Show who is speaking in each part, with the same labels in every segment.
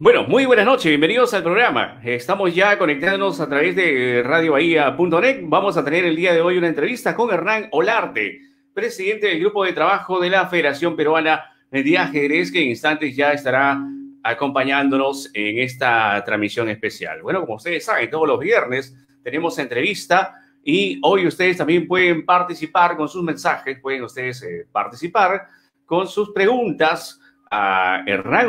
Speaker 1: Bueno, muy buenas noches, bienvenidos al programa. Estamos ya conectándonos a través de Radio radioahía.net. Vamos a tener el día de hoy una entrevista con Hernán Olarte, presidente del grupo de trabajo de la Federación Peruana de Ajedrez, que en instantes ya estará acompañándonos en esta transmisión especial. Bueno, como ustedes saben, todos los viernes tenemos entrevista y hoy ustedes también pueden participar con sus mensajes, pueden ustedes eh, participar con sus preguntas Hernán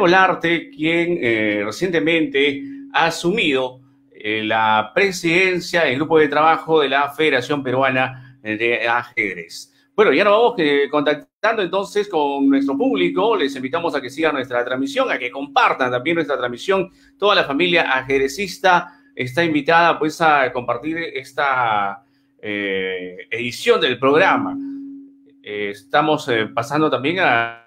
Speaker 1: quien eh, recientemente ha asumido eh, la presidencia del grupo de trabajo de la Federación Peruana de Ajedrez. Bueno, ya nos vamos eh, contactando entonces con nuestro público. Les invitamos a que sigan nuestra transmisión, a que compartan también nuestra transmisión. Toda la familia ajedrecista está invitada pues a compartir esta edición del programa. estamos pasando también a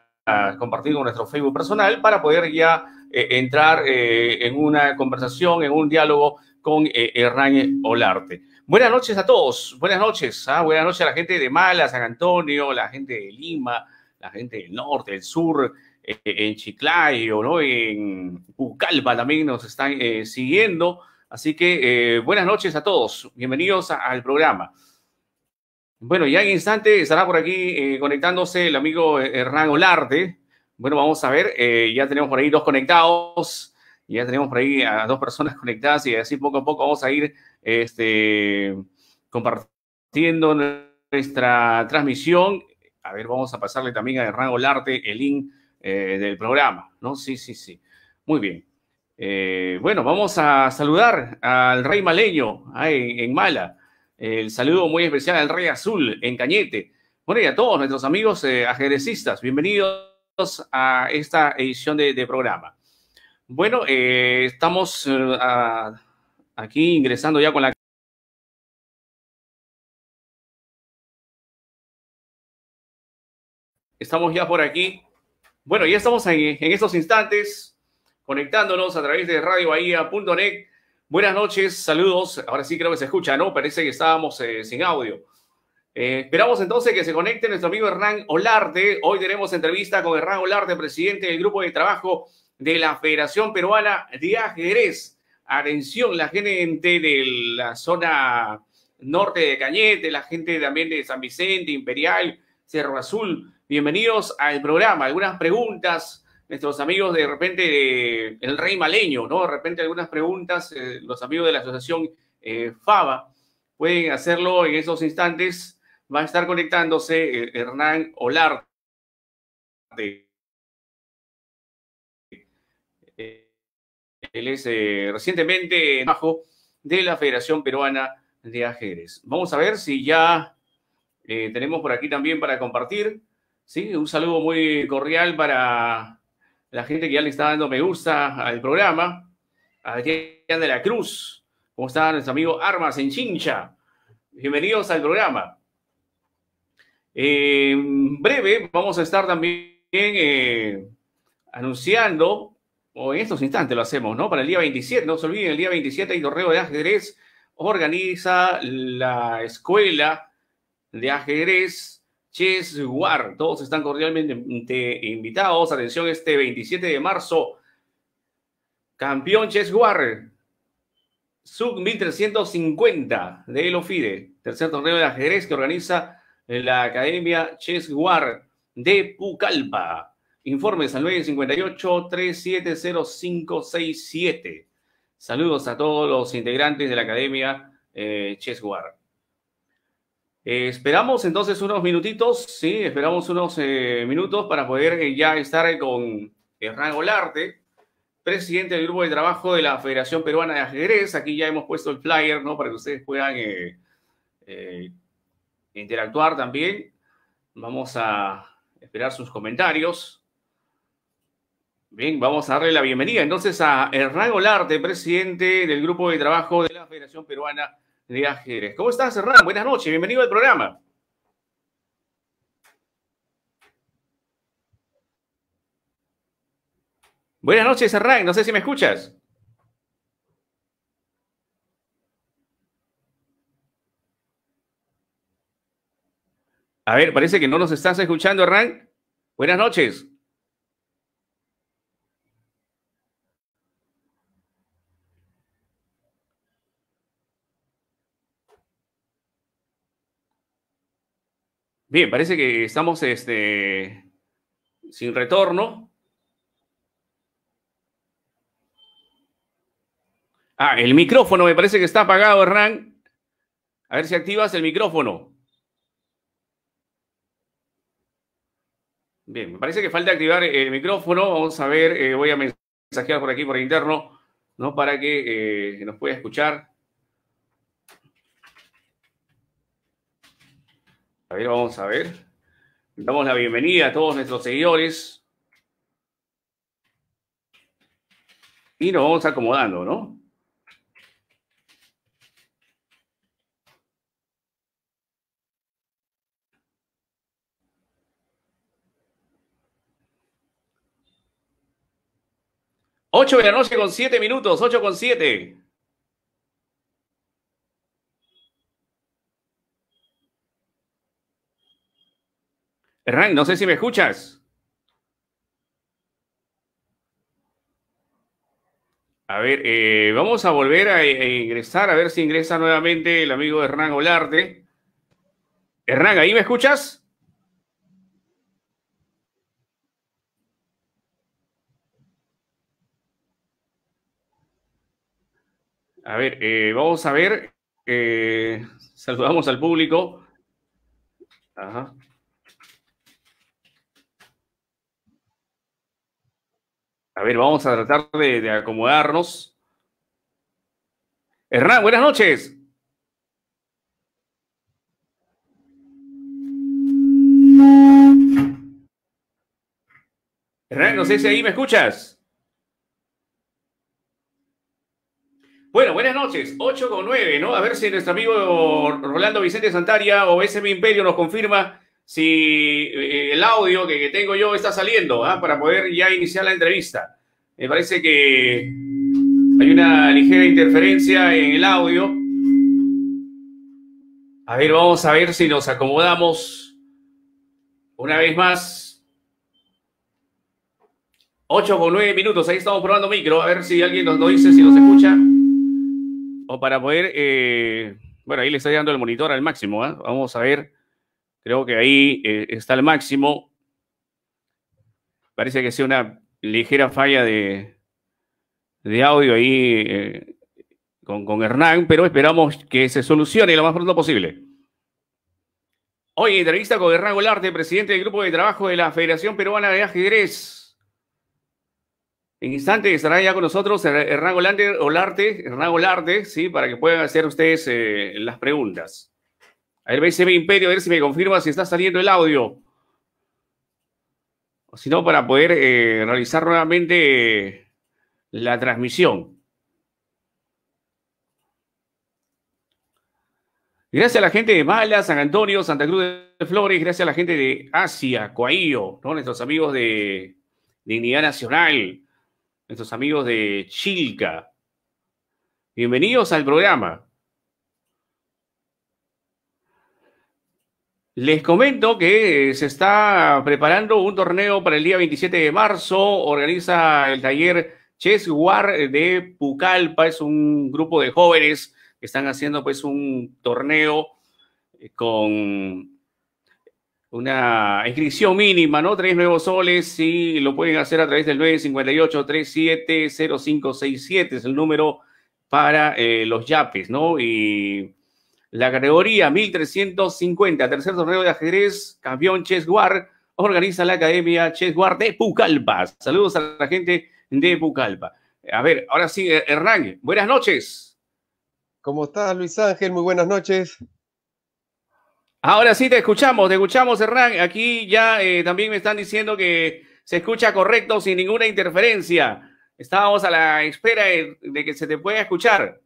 Speaker 1: compartir con nuestro Facebook personal para poder ya eh, entrar eh, en una conversación, en un diálogo con eh, Olarte. Buenas noches a todos, buenas noches, ¿ah? buenas noches a la gente de Mala, San Antonio, la gente de Lima, la gente del norte, del sur, eh, en Chiclayo, ¿no? en Ucalpa también nos están siguiendo. Así que buenas noches a todos, bienvenidos al programa. Bueno, ya en instante estará por aquí eh, conectándose el amigo eh, Hernán Olarte. Bueno, vamos a ver, eh, ya tenemos por ahí dos conectados, ya tenemos por ahí a dos personas conectadas y así poco a poco vamos a ir este, compartiendo nuestra transmisión. A ver, vamos a pasarle también a Hernán Olarte el link del programa, ¿no? Sí, sí, sí. Muy bien. bueno, vamos a saludar al rey maleño ah, en Mala. El saludo muy especial al Rey Azul en Cañete. Bueno, y a todos nuestros amigos eh, ajedrecistas, bienvenidos a esta edición de, programa. Bueno, eh, estamos eh, aquí ingresando ya con la Estamos ya por aquí. Bueno, ya estamos en, en estos instantes conectándonos a través de radioahía.net Buenas noches, saludos. Ahora sí creo que se escucha, ¿no? Parece que estábamos eh, sin audio. Eh, esperamos entonces que se conecte nuestro amigo Hernán Olarte. Hoy tenemos entrevista con Hernán Olarte, presidente del grupo de trabajo de la Federación Peruana de Ajedrez. Atención, la gente de la zona norte de Cañete, la gente también de San Vicente, Imperial, Cerro Azul. Bienvenidos al programa. Algunas preguntas nuestros amigos de repente el rey maleño, ¿no? De repente algunas preguntas, eh, los amigos de la asociación eh, FABA pueden hacerlo en esos instantes. Va a estar conectándose eh, Hernán Olarte. Eh, él es recientemente bajo de la Federación Peruana de Ajedrez. Vamos a ver si ya tenemos por aquí también para compartir. Sí, un saludo muy cordial para la gente que ya le está dando me gusta al programa. a Adrián de la Cruz, ¿cómo está nuestro amigo Armas en Chincha? Bienvenidos al programa. Eh, en breve vamos a estar también eh, anunciando, o en estos instantes lo hacemos, ¿no? Para el día 27, no se olviden, el día 27 hay torneo de ajedrez, organiza la escuela de ajedrez Chess Todos están cordialmente invitados. Atención, este 27 de marzo. Campeón Chess Sub 1350 de Elofide. Tercer torneo de ajedrez que organiza la Academia Chess War de Pucallpa. Informes al 958-370567. Saludos a todos los integrantes de la Academia eh, eh, esperamos entonces unos minutitos, sí, esperamos unos eh, minutos para poder eh, ya estar con Hernán Olarte, presidente del Grupo de Trabajo de la Federación Peruana de Ajedrez. Aquí ya hemos puesto el flyer, ¿no? Para que ustedes puedan interactuar también. Vamos a esperar sus comentarios. Bien, vamos a darle la bienvenida entonces a Hernán Olarte, presidente del Grupo de Trabajo de la Federación Peruana ¿Cómo estás, Hernán? Buenas noches, bienvenido al programa. Buenas noches, Hernán, no sé si me escuchas. A ver, parece que no nos estás escuchando, Hernán. Buenas noches. Bien, parece que estamos este, sin retorno. Ah, el micrófono me parece que está apagado, Hernán. A ver si activas el micrófono. Bien, me parece que falta activar el micrófono. Vamos a ver, eh, voy a mensajear por aquí, por interno, ¿no? Para que eh, nos pueda escuchar. A ver, vamos a ver. Damos la bienvenida a todos nuestros seguidores. Y nos vamos acomodando, ¿no? Ocho de la noche con siete minutos, ocho con siete. Hernán, no sé si me escuchas. A ver, eh, vamos a volver eh, a, ingresar, a ver si ingresa nuevamente el amigo Hernán Olarte. Hernán, ¿ahí me escuchas? A ver, eh, vamos a ver. saludamos al público. Ajá. A ver, vamos a tratar de, acomodarnos. Hernán, buenas noches. Hernán, no sé si ahí me escuchas. Bueno, buenas noches. 8 con 9, ¿no? A ver si nuestro amigo Rolando Vicente Santaria o ese mi Imperio nos confirma si eh, el audio que tengo yo está saliendo ¿ah? para poder ya iniciar la entrevista. Me parece que hay una ligera interferencia en el audio. A ver, vamos a ver si nos acomodamos una vez más. 8 o 9 minutos, ahí estamos probando micro, a ver si alguien nos lo dice, si nos escucha. O para poder, eh, bueno, ahí le está dando el monitor al máximo, ¿ah? vamos a ver. Creo que ahí eh, está el máximo. Parece que sea una ligera falla de, audio ahí eh, con, Hernán, pero esperamos que se solucione lo más pronto posible. Hoy entrevista con Hernán Golarte, presidente del Grupo de Trabajo de la Federación Peruana de Ajedrez. En instante estará ya con nosotros Hernán Golarte, Hernán sí, para que puedan hacer ustedes eh, las preguntas. A ver, BSB Imperio, a ver si me confirma si está saliendo el audio. O si no, para poder eh, realizar nuevamente eh, la transmisión. Gracias a la gente de Mala, San Antonio, Santa Cruz de Flores, gracias a la gente de Asia, Coahío, nuestros amigos de Dignidad Nacional, nuestros amigos de Chilca. Bienvenidos al programa. Les comento que eh, se está preparando un torneo para el día 27 de marzo. Organiza el taller Chess War de Pucallpa. Es un grupo de jóvenes que están haciendo pues un torneo eh, con una inscripción mínima, ¿no? Tres nuevos soles y lo pueden hacer a través del 958-370567. Es el número para eh, los yapes, ¿no? Y la categoría 1350, tercer torneo de ajedrez, campeón Chesguar, organiza la Academia Chesguar de Pucallpa. Saludos a la gente de Pucallpa. A ver, ahora sí, er-, Hernán, buenas noches. ¿Cómo estás,
Speaker 2: Luis Ángel? Muy buenas noches.
Speaker 1: Ahora sí te escuchamos, te escuchamos, Hernán. Aquí ya eh, también me están diciendo que se escucha correcto, sin ninguna interferencia. Estábamos a la espera de que se te pueda escuchar.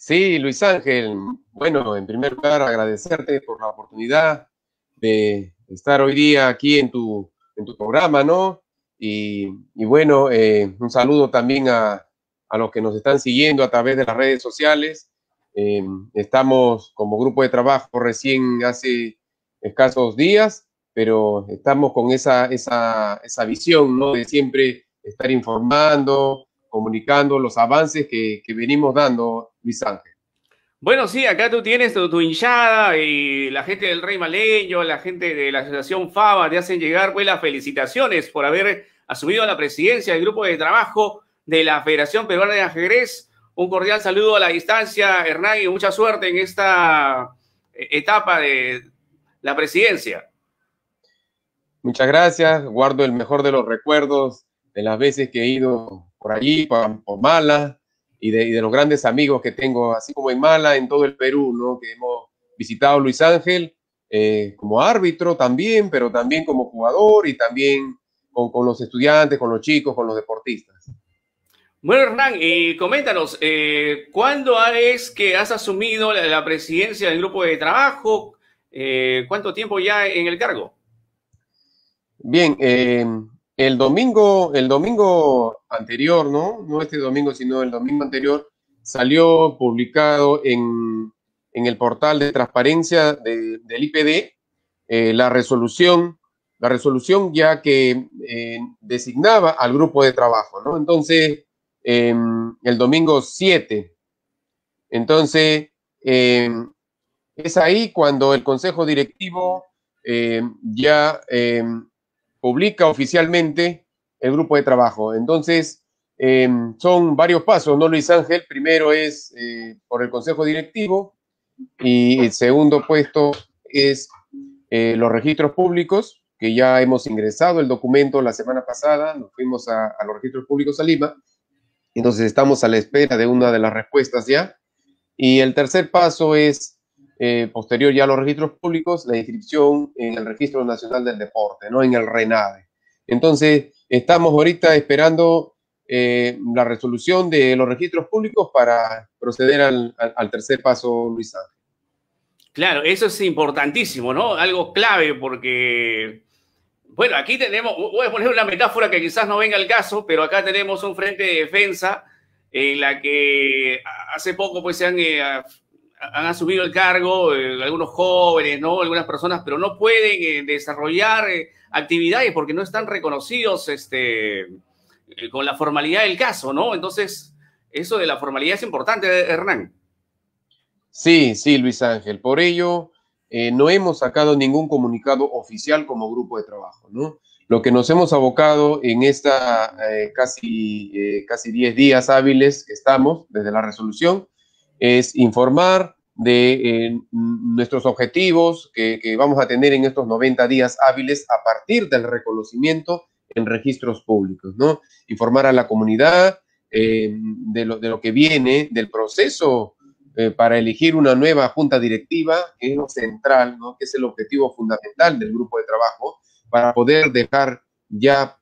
Speaker 1: Sí,
Speaker 2: Luis Ángel, bueno, en primer lugar agradecerte por la oportunidad de estar hoy día aquí en tu, programa, ¿no? Y, bueno, eh, un saludo también a, a, los que nos están siguiendo a través de las redes sociales. Eh, estamos como grupo de trabajo recién hace escasos días, pero estamos con esa, esa, visión, ¿no? De siempre estar informando, comunicando los avances que, que venimos dando Luis
Speaker 1: Bueno, sí, acá tú tienes tu, hinchada y la gente del Rey Maleño, la gente de la Asociación Fava te hacen llegar pues las felicitaciones por haber asumido la presidencia del grupo de trabajo de la Federación Peruana de Ajedrez. Un cordial saludo a la distancia, Hernán, y mucha suerte en esta eh, etapa de la presidencia.
Speaker 2: Muchas gracias, guardo el mejor de los recuerdos de las veces que he ido por allí, por Malas, y de, los grandes amigos que tengo, así como en Mala, en todo el Perú, ¿no? que hemos visitado Luis Ángel eh, como árbitro también, pero también como jugador y también con, los estudiantes, con los chicos, con los
Speaker 1: deportistas. Bueno, Hernán, y coméntanos, eh, ¿cuándo es que has asumido la, presidencia del grupo de trabajo? Eh, ¿Cuánto tiempo ya en el cargo?
Speaker 2: Bien, el domingo, el domingo anterior, ¿no? No este domingo, sino el domingo anterior, salió publicado en, el portal de transparencia del IPD eh, la resolución, la resolución ya que eh, designaba al grupo de trabajo, ¿no? Entonces, em, el domingo 7. Entonces, em, es ahí cuando el Consejo Directivo em, ya publica oficialmente el grupo de trabajo. Entonces, em, son varios pasos, ¿no, Luis Ángel? Primero es eh, por el Consejo Directivo y el segundo puesto es eh, los registros públicos, que ya hemos ingresado el documento la semana pasada, nos fuimos a, los registros públicos a Lima, entonces estamos a la espera de una de las respuestas ya. Y el tercer paso es eh, posterior ya a los registros públicos, la inscripción en el Registro Nacional del Deporte, ¿no? En el RENADE. Entonces, estamos ahorita esperando eh, la resolución de los registros públicos para proceder al, tercer paso, Luis Ángel.
Speaker 1: Claro, eso es importantísimo, ¿no? Algo clave porque, bueno, aquí tenemos, voy a poner una metáfora que quizás no venga al caso, pero acá tenemos un frente de defensa en la que hace poco pues se han eh, han asumido el cargo eh, algunos jóvenes, Algunas personas, pero no pueden eh, desarrollar eh, actividades porque no están reconocidos este, con la formalidad del caso, ¿no? Entonces, eso de la formalidad es importante, Hernán.
Speaker 2: Sí, sí, Luis Ángel. Por ello, no hemos sacado ningún comunicado oficial como grupo de trabajo, ¿no? Lo que nos hemos abocado en esta casi, casi 10 días hábiles que estamos desde la resolución es informar de eh, nuestros objetivos que, vamos a tener en estos 90 días hábiles a partir del reconocimiento en registros públicos, ¿no? Informar a la comunidad eh, de, lo, de, lo, que viene, del proceso eh, para elegir una nueva junta directiva, que es lo central, ¿no? Que es el objetivo fundamental del grupo de trabajo, para poder dejar ya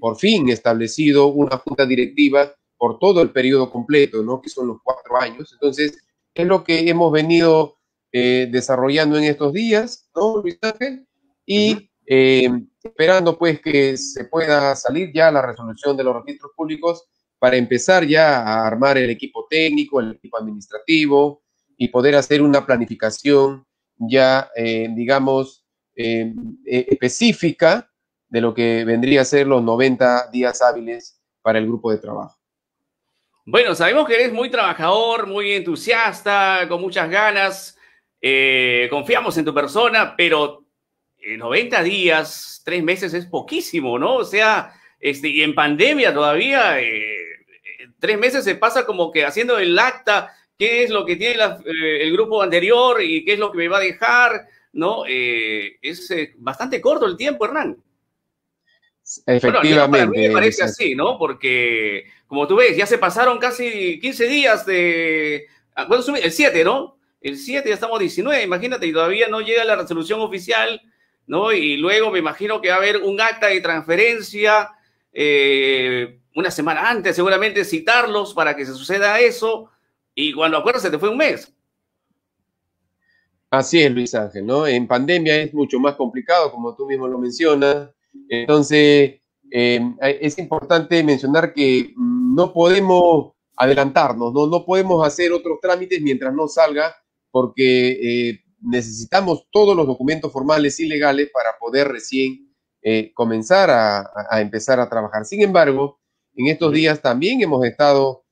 Speaker 2: por fin establecido una junta directiva por todo el periodo completo, ¿no? que son los cuatro años. Entonces, es lo que hemos venido eh, desarrollando en estos días, ¿no, Luis Ángel? Y eh, esperando pues que se pueda salir ya la resolución de los registros públicos para empezar ya a armar el equipo técnico, el equipo administrativo y poder hacer una planificación ya, eh, digamos, e, específica de lo que vendría a ser los 90 días hábiles para el grupo de trabajo.
Speaker 1: Bueno, sabemos que eres muy trabajador, muy entusiasta, con muchas ganas. Eh, confiamos en tu persona, pero 90 días, 3 meses es poquísimo, ¿no? O sea, este, y en pandemia todavía, eh, eh, tres meses se pasa como que haciendo el acta, qué es lo que tiene el grupo anterior y qué es lo que me va a dejar, ¿no? es bastante corto el tiempo, Hernán. Efectivamente. me parece así, ¿no? Porque, como tú ves, ya se pasaron casi 15 días de. Ah, el 7, ¿no? El 7 ya estamos 19, imagínate, y todavía no llega la resolución oficial, ¿no? Y luego me imagino que va a haber un acta de transferencia eh, una semana antes, seguramente citarlos para que se suceda eso. Y cuando acuerdas, se te fue un mes.
Speaker 2: Así es, Luis Ángel, ¿no? En pandemia es mucho más complicado, como tú mismo lo mencionas. Entonces, eh, es importante mencionar que no podemos adelantarnos, no, no podemos hacer otros trámites mientras no salga, porque eh, necesitamos todos los documentos formales y legales para poder recién eh, comenzar a, empezar a trabajar. Sin embargo, en estos días también hemos estado,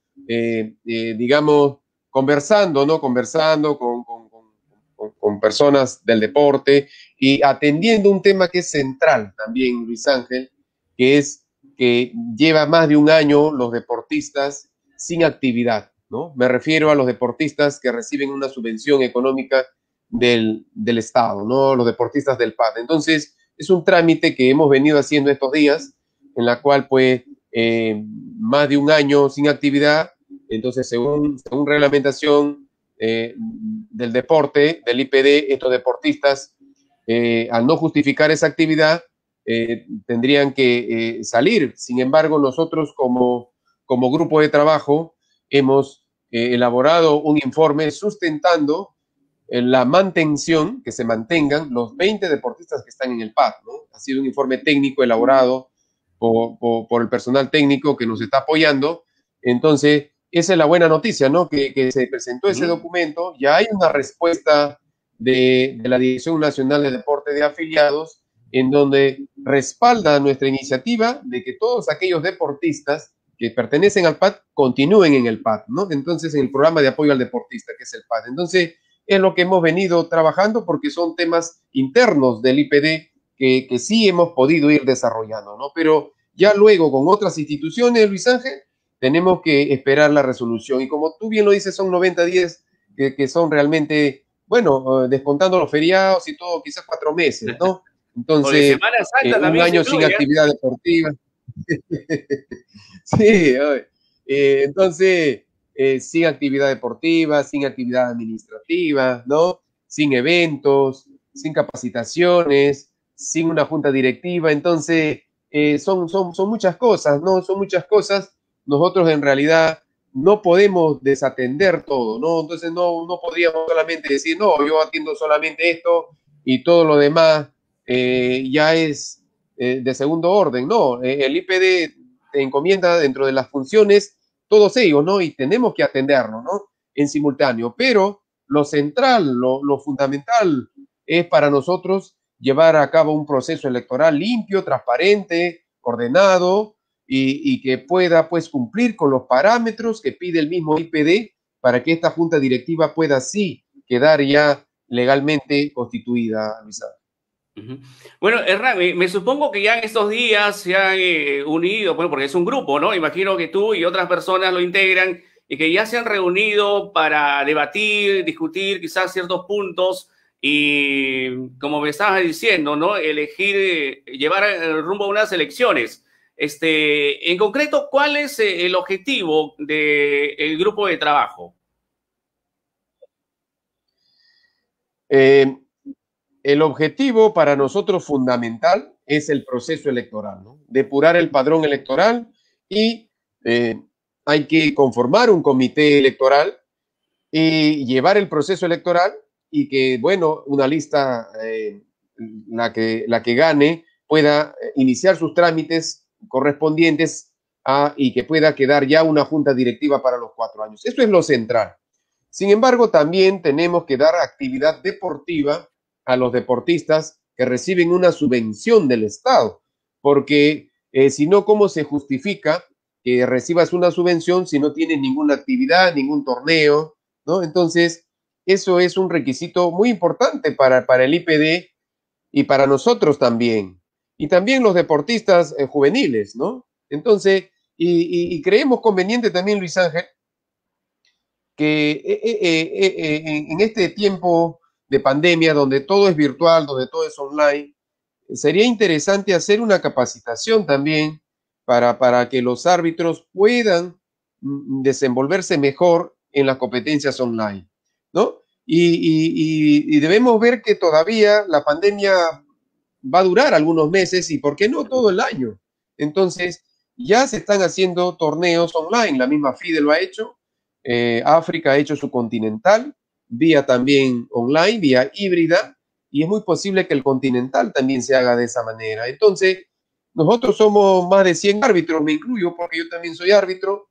Speaker 2: digamos, conversando, ¿no? Conversando con personas del deporte, y atendiendo un tema que es central también, Luis Ángel, que es que lleva más de un año los deportistas sin actividad, ¿no? Me refiero a los deportistas que reciben una subvención económica del, Estado, ¿no? Los deportistas del PAD. Entonces, es un trámite que hemos venido haciendo estos días, en la cual, pues, eh, más de un año sin actividad, entonces, según, según reglamentación eh, del deporte, del IPD, estos deportistas eh, al no justificar esa actividad, eh, tendrían que eh, salir. Sin embargo, nosotros como, grupo de trabajo hemos elaborado un informe sustentando la mantención, que se mantengan los 20 deportistas que están en el PAD. Ha sido un informe técnico elaborado por, el personal técnico que nos está apoyando. Entonces, esa es la buena noticia, ¿no? Que, que se presentó ese documento, ya hay una respuesta de, la Dirección Nacional de Deporte de Afiliados, en donde respalda nuestra iniciativa de que todos aquellos deportistas que pertenecen al PAD continúen en el PAD, ¿no? Entonces, en el programa de apoyo al deportista, que es el PAD. Entonces, es lo que hemos venido trabajando porque son temas internos del IPD que, sí hemos podido ir desarrollando, ¿no? Pero ya luego con otras instituciones, Luis Ángel, tenemos que esperar la resolución. Y como tú bien lo dices, son 90 días que, que son realmente bueno, descontando los feriados y todo, quizás cuatro meses, ¿no? Entonces, eh, un año sin ¿eh? actividad deportiva. sí, eh, entonces, sin actividad deportiva, sin actividad administrativa, ¿no? Sin eventos, sin capacitaciones, sin una junta directiva. Entonces, son, son, son muchas cosas, ¿no? Son muchas cosas. Nosotros en realidad no podemos desatender todo, ¿no? Entonces no, no podríamos solamente decir, no, yo atiendo solamente esto y todo lo demás eh, ya es eh, de segundo orden, no, eh, el IPD te encomienda dentro de las funciones todos ellos, ¿no? Y tenemos que atenderlo, ¿no? En simultáneo, pero lo central, lo, lo fundamental es para nosotros llevar a cabo un proceso electoral limpio, transparente, ordenado, y, que pueda pues cumplir con los parámetros que pide el mismo IPD para que esta junta directiva pueda así quedar ya legalmente constituida,
Speaker 1: Bueno, Hernán, me, supongo que ya en estos días se han eh, unido, bueno, porque es un grupo, ¿no? Imagino que tú y otras personas lo integran y que ya se han reunido para debatir, discutir quizás ciertos puntos y, como me estabas diciendo, ¿no? Elegir, eh, llevar llevar eh, rumbo a unas elecciones. Este, en concreto, ¿cuál es eh, el objetivo del grupo de trabajo?
Speaker 2: Eh, el objetivo para nosotros fundamental es el proceso electoral, ¿no? depurar el padrón electoral y eh, hay que conformar un comité electoral y llevar el proceso electoral y que, bueno, una lista, la, que, la que gane, pueda iniciar sus trámites correspondientes a, y que pueda quedar ya una junta directiva para los cuatro años. Eso es lo central. Sin embargo, también tenemos que dar actividad deportiva a los deportistas que reciben una subvención del Estado, porque eh, si no, ¿cómo se justifica que recibas una subvención si no tienes ninguna actividad, ningún torneo? ¿no? Entonces, eso es un requisito muy importante para, para el IPD y para nosotros también y también los deportistas eh, juveniles, ¿no? Entonces, y, creemos conveniente también, Luis Ángel, que eh, eh, en este tiempo de pandemia, donde todo es virtual, donde todo es online, sería interesante hacer una capacitación también para, para que los árbitros puedan mm, desenvolverse mejor en las competencias online, ¿no? y, debemos ver que todavía la pandemia va a durar algunos meses y, ¿por qué no, todo el año? Entonces, ya se están haciendo torneos online, la misma FIDE lo ha hecho, eh, África ha hecho su continental, vía también online, vía híbrida, y es muy posible que el continental también se haga de esa manera. Entonces, nosotros somos más de 100 árbitros, me incluyo porque yo también soy árbitro,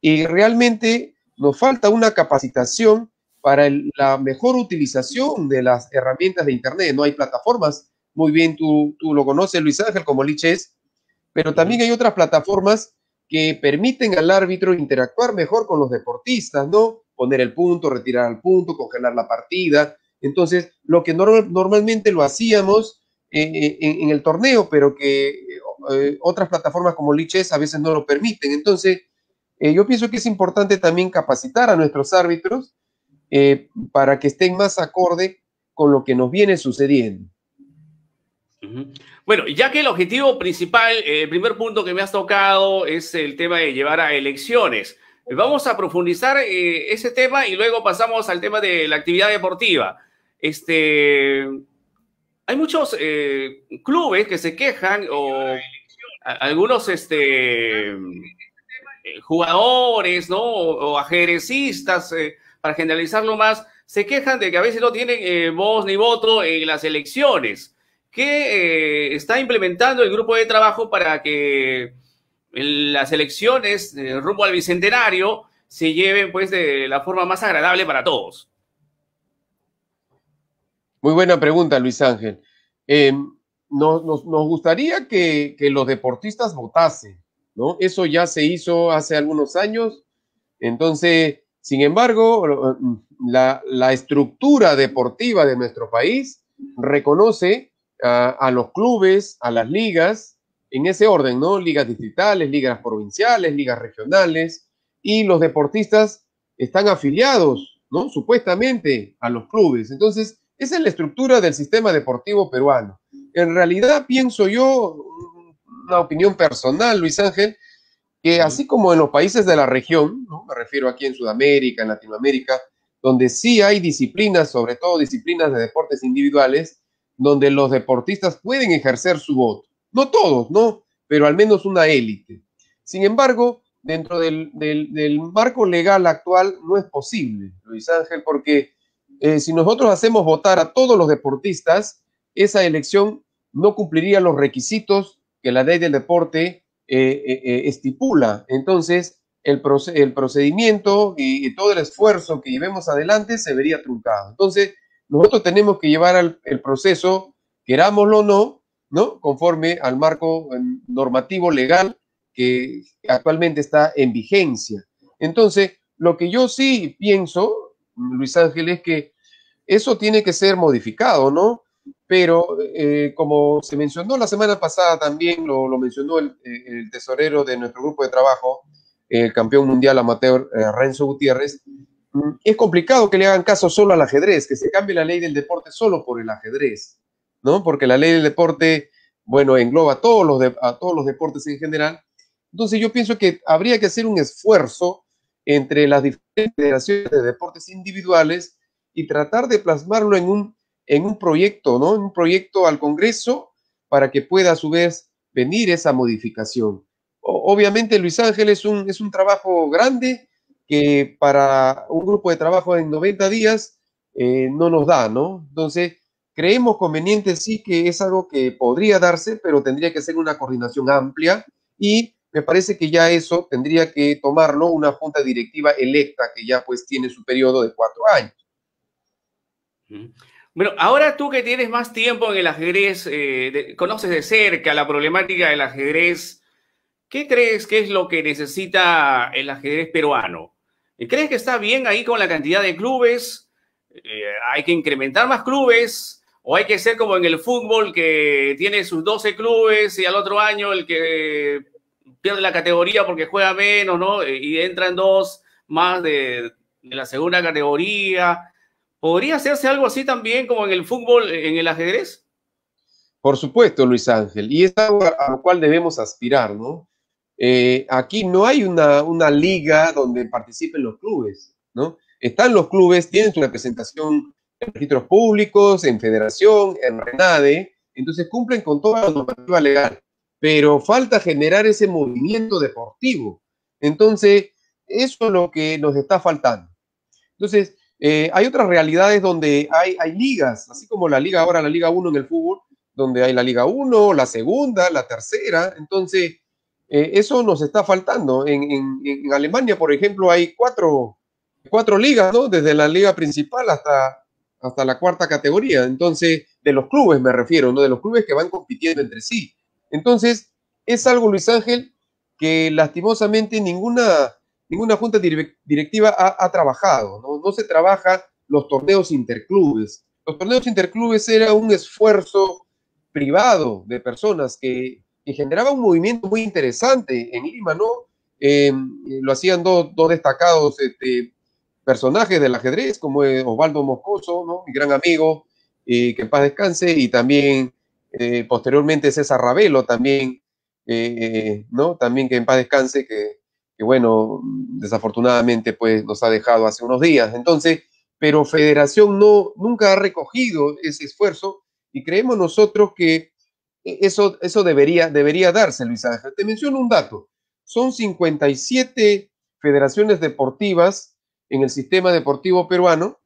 Speaker 2: y realmente nos falta una capacitación para la mejor utilización de las herramientas de Internet. No hay plataformas muy bien tú, lo conoces, Luis Ángel, como Liches, pero también hay otras plataformas que permiten al árbitro interactuar mejor con los deportistas, ¿no? Poner el punto, retirar el punto, congelar la partida. Entonces, lo que normalmente lo hacíamos eh, eh, en, el torneo, pero que eh, otras plataformas como Liches a veces no lo permiten. Entonces, yo pienso que es importante también capacitar a nuestros árbitros para que estén más acorde con lo que nos viene sucediendo.
Speaker 1: Bueno, ya que el objetivo principal, eh, el primer punto que me has tocado es el tema de llevar a elecciones. Vamos a profundizar eh, ese tema y luego pasamos al tema de la actividad deportiva. Este, hay muchos eh, clubes que se quejan o algunos este, jugadores ¿no? o, ajerecistas, para generalizarlo más, se quejan de que a veces no tienen voz ni voto en las elecciones que eh, está implementando el grupo de trabajo para que las elecciones eh, rumbo al bicentenario se lleven pues de la forma más agradable para todos.
Speaker 2: Muy buena pregunta, Luis Ángel. Em, nos, gustaría que, los deportistas votasen, ¿no? Eso ya se hizo hace algunos años. Entonces, sin embargo, la estructura deportiva de nuestro país reconoce a, los clubes, a las ligas, en ese orden, ¿no? Ligas distritales, ligas provinciales, ligas regionales, y los deportistas están afiliados, ¿no? Supuestamente a los clubes. Entonces, esa es la estructura del sistema deportivo peruano. En realidad, pienso yo, una opinión personal, Luis Ángel, que así como en los países de la región, me refiero aquí en Sudamérica, en Latinoamérica, donde sí hay disciplinas, sobre todo disciplinas de deportes individuales, donde los deportistas pueden ejercer su voto. No todos, ¿no? Pero al menos una élite. Sin embargo, dentro del, marco legal actual no es posible, Luis Ángel, porque eh, si nosotros hacemos votar a todos los deportistas, esa elección no cumpliría los requisitos que la ley del deporte eh, eh, estipula. Entonces, el, procedimiento y, y, todo el esfuerzo que llevemos adelante se vería truncado. Entonces, nosotros tenemos que llevar al, el proceso, querámoslo o no, ¿no? Conforme al marco normativo legal que actualmente está en vigencia. Entonces, lo que yo sí pienso, Luis Ángel, es que eso tiene que ser modificado, ¿no? Pero eh, como se mencionó la semana pasada también, lo, mencionó eh, el, tesorero de nuestro grupo de trabajo, el campeón mundial amateur eh, Renzo Gutiérrez, Mm, es complicado que le hagan caso solo al ajedrez, que se cambie la ley del deporte solo por el ajedrez, ¿no? Porque la ley del deporte, bueno, engloba a todos los, a todos los deportes en general. Entonces yo pienso que habría que hacer un esfuerzo entre las diferentes federaciones de deportes individuales y tratar de plasmarlo en un, en un proyecto, ¿no? un proyecto al Congreso para que pueda a su vez venir esa modificación. obviamente Luis Ángel es un, es un trabajo grande, que para un grupo de trabajo en 90 días eh, no nos da, ¿no? Entonces, creemos conveniente sí que es algo que podría darse, pero tendría que ser una coordinación amplia y me parece que ya eso tendría que tomarlo una junta directiva electa que ya pues tiene su periodo de cuatro años.
Speaker 1: Bueno, ahora tú que tienes más tiempo en el ajedrez, eh, conoces de cerca la problemática del ajedrez, ¿qué crees que es lo que necesita el ajedrez peruano? ¿Crees que está bien ahí con la cantidad de clubes? Eh, ¿Hay que incrementar más clubes? ¿O hay que ser como en el fútbol que tiene sus 12 clubes y al otro año el que pierde la categoría porque juega menos, ¿no? Eh, y en dos más de, de la segunda categoría. ¿Podría hacerse algo así también como en el fútbol, en el ajedrez?
Speaker 2: Por supuesto, Luis Ángel. Y es algo a lo cual debemos aspirar, ¿no? Eh, aquí no hay una, liga donde participen los clubes, ¿no? Están los clubes, tienen su representación en registros públicos, en federación, en RENADE, entonces cumplen con toda la normativa legal, pero falta generar ese movimiento deportivo. Entonces, eso es lo que nos está faltando. Entonces, eh, hay otras realidades donde hay, hay ligas, así como la liga ahora, la Liga 1 en el fútbol, donde hay la Liga 1, la segunda, la tercera, entonces eh, eso nos está faltando. En, Alemania, por ejemplo, hay cuatro, ligas, Desde la liga principal hasta, hasta la cuarta categoría. Entonces, de los clubes me refiero, ¿no? De los clubes que van compitiendo entre sí. Entonces, es algo, Luis Ángel, que lastimosamente ninguna, ninguna junta directiva ha, trabajado, ¿no? se trabaja los torneos interclubes. Los torneos interclubes era un esfuerzo privado de personas que y generaba un movimiento muy interesante en Lima, ¿no? Eh, eh, lo hacían dos, destacados este, personajes del ajedrez, como Osvaldo Moscoso, Mi gran amigo, eh, que en paz descanse, y también posteriormente César Ravelo, también, ¿no? También que en paz descanse, que, bueno, desafortunadamente pues nos ha dejado hace unos días. Entonces, pero Federación no, nunca ha recogido ese esfuerzo y creemos nosotros que e-, eso, eso debería, debería darse, Luis Ángel. Te menciono un dato. Son 57 federaciones deportivas en el sistema deportivo peruano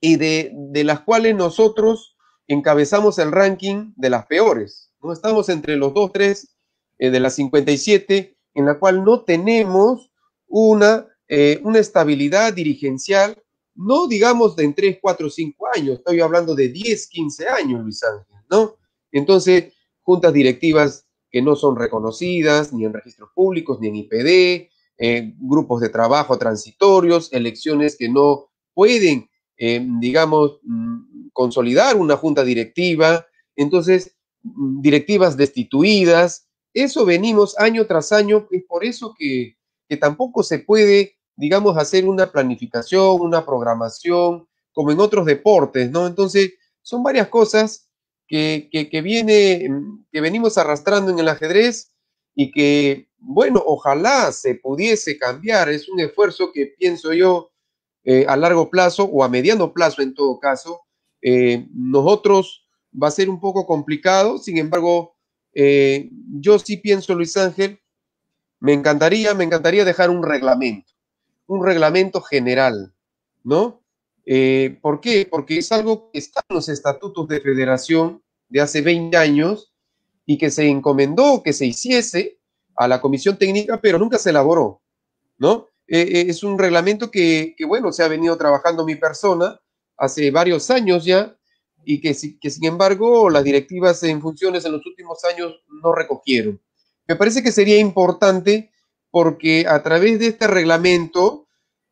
Speaker 2: y de, las cuales nosotros encabezamos el ranking de las peores. ¿no? Estamos entre los 2, 3 eh, de las 57 en la cual no tenemos una, eh, una estabilidad dirigencial, no digamos de en 3, 4, 5 años, estoy hablando de 10, 15 años, Luis Ángel, ¿no? Entonces, juntas directivas que no son reconocidas ni en registros públicos, ni en IPD, eh, grupos de trabajo transitorios, elecciones que no pueden, eh, digamos, mm, consolidar una junta directiva, entonces, mm, directivas destituidas, eso venimos año tras año, es por eso que, que tampoco se puede, digamos, hacer una planificación, una programación, como en otros deportes, ¿no? Entonces, son varias cosas que, viene, mm, que venimos arrastrando en el ajedrez y que, bueno, ojalá se pudiese cambiar. Es un esfuerzo que pienso yo eh, a largo plazo o a mediano plazo en todo caso. Eh, nosotros va a ser un poco complicado, sin embargo, eh, yo sí pienso, Luis Ángel, me encantaría, me encantaría dejar un reglamento, un reglamento general, ¿no? Eh, ¿Por qué? Porque es algo que está en los estatutos de federación de hace 20 años y que se encomendó que se hiciese a la comisión técnica, pero nunca se elaboró, ¿no? Eh, eh, es un reglamento que, bueno, se ha venido trabajando mi persona hace varios años ya y que, que sin embargo las directivas en funciones en los últimos años no recogieron. Me parece que sería importante porque a través de este reglamento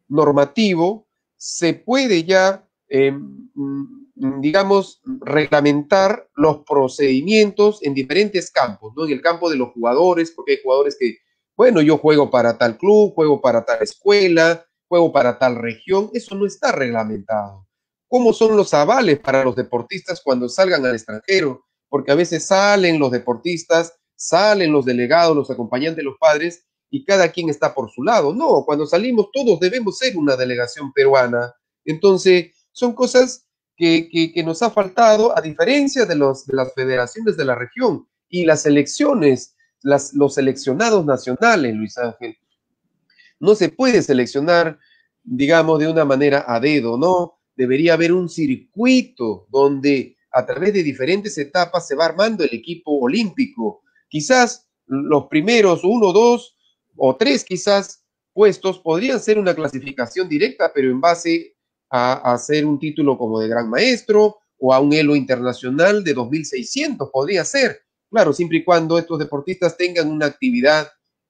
Speaker 2: normativo se puede ya, eh, mm, mm, digamos, reglamentar los procedimientos en diferentes campos, ¿no? En el campo de los jugadores, porque hay jugadores que, bueno, yo juego para tal club, juego para tal escuela, juego para tal región, eso no está reglamentado. ¿Cómo son los avales para los deportistas cuando salgan al extranjero? Porque a veces salen los deportistas, salen los delegados, los acompañantes, los padres, y cada quien está por su lado. No, cuando salimos todos debemos ser una delegación peruana. Entonces, son cosas que, que, nos ha faltado, a diferencia de, los, de las federaciones de la región y las elecciones, las, los seleccionados nacionales, Luis Ángel. No se puede seleccionar, digamos, de una manera a dedo, ¿no? Debería haber un circuito donde a través de diferentes etapas se va armando el equipo olímpico. Quizás los primeros uno o dos o tres quizás puestos podrían ser una clasificación directa, pero en base a, hacer un título como de gran maestro o a un elo internacional de 2.600, podría ser. Claro, siempre y cuando estos deportistas tengan una actividad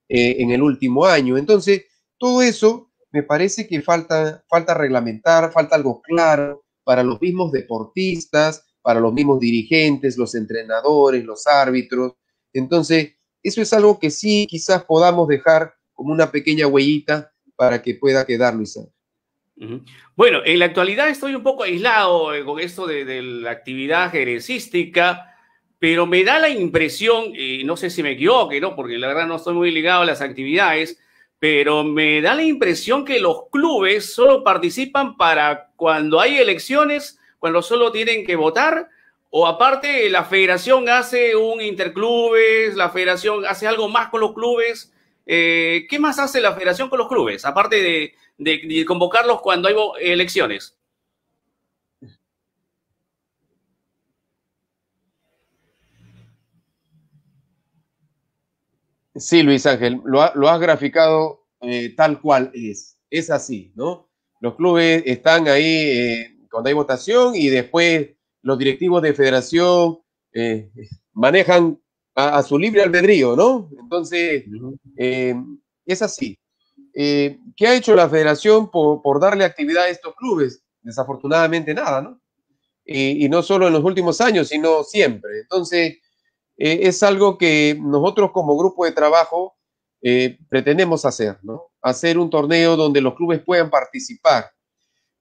Speaker 2: eh, en el último año. Entonces, todo eso me parece que falta, falta reglamentar, falta algo claro para los mismos deportistas, para los mismos dirigentes, los entrenadores, los árbitros. Entonces, eso es algo que sí quizás podamos dejar como una pequeña huellita para que pueda quedar, Luis
Speaker 1: Bueno, en la actualidad estoy un poco aislado eh, con esto de, la actividad gerencística, pero me da la impresión, y no sé si me equivoque, ¿no? porque la verdad no estoy muy ligado a las actividades, pero me da la impresión que los clubes solo participan para cuando hay elecciones, cuando solo tienen que votar o aparte, la federación hace un interclubes, la federación hace algo más con los clubes. Eh, ¿Qué más hace la federación con los clubes? Aparte de, convocarlos cuando hay elecciones.
Speaker 2: Sí, Luis Ángel, lo, has graficado eh, tal cual es. Es así, ¿no? Los clubes están ahí eh, cuando hay votación y después los directivos de federación eh, manejan a, su libre albedrío, ¿no? Entonces, eh, es así. Eh, ¿Qué ha hecho la federación por, darle actividad a estos clubes? Desafortunadamente nada, ¿no? y no solo en los últimos años, sino siempre. Entonces, es algo que nosotros como grupo de trabajo pretendemos hacer, ¿no? Hacer un torneo donde los clubes puedan participar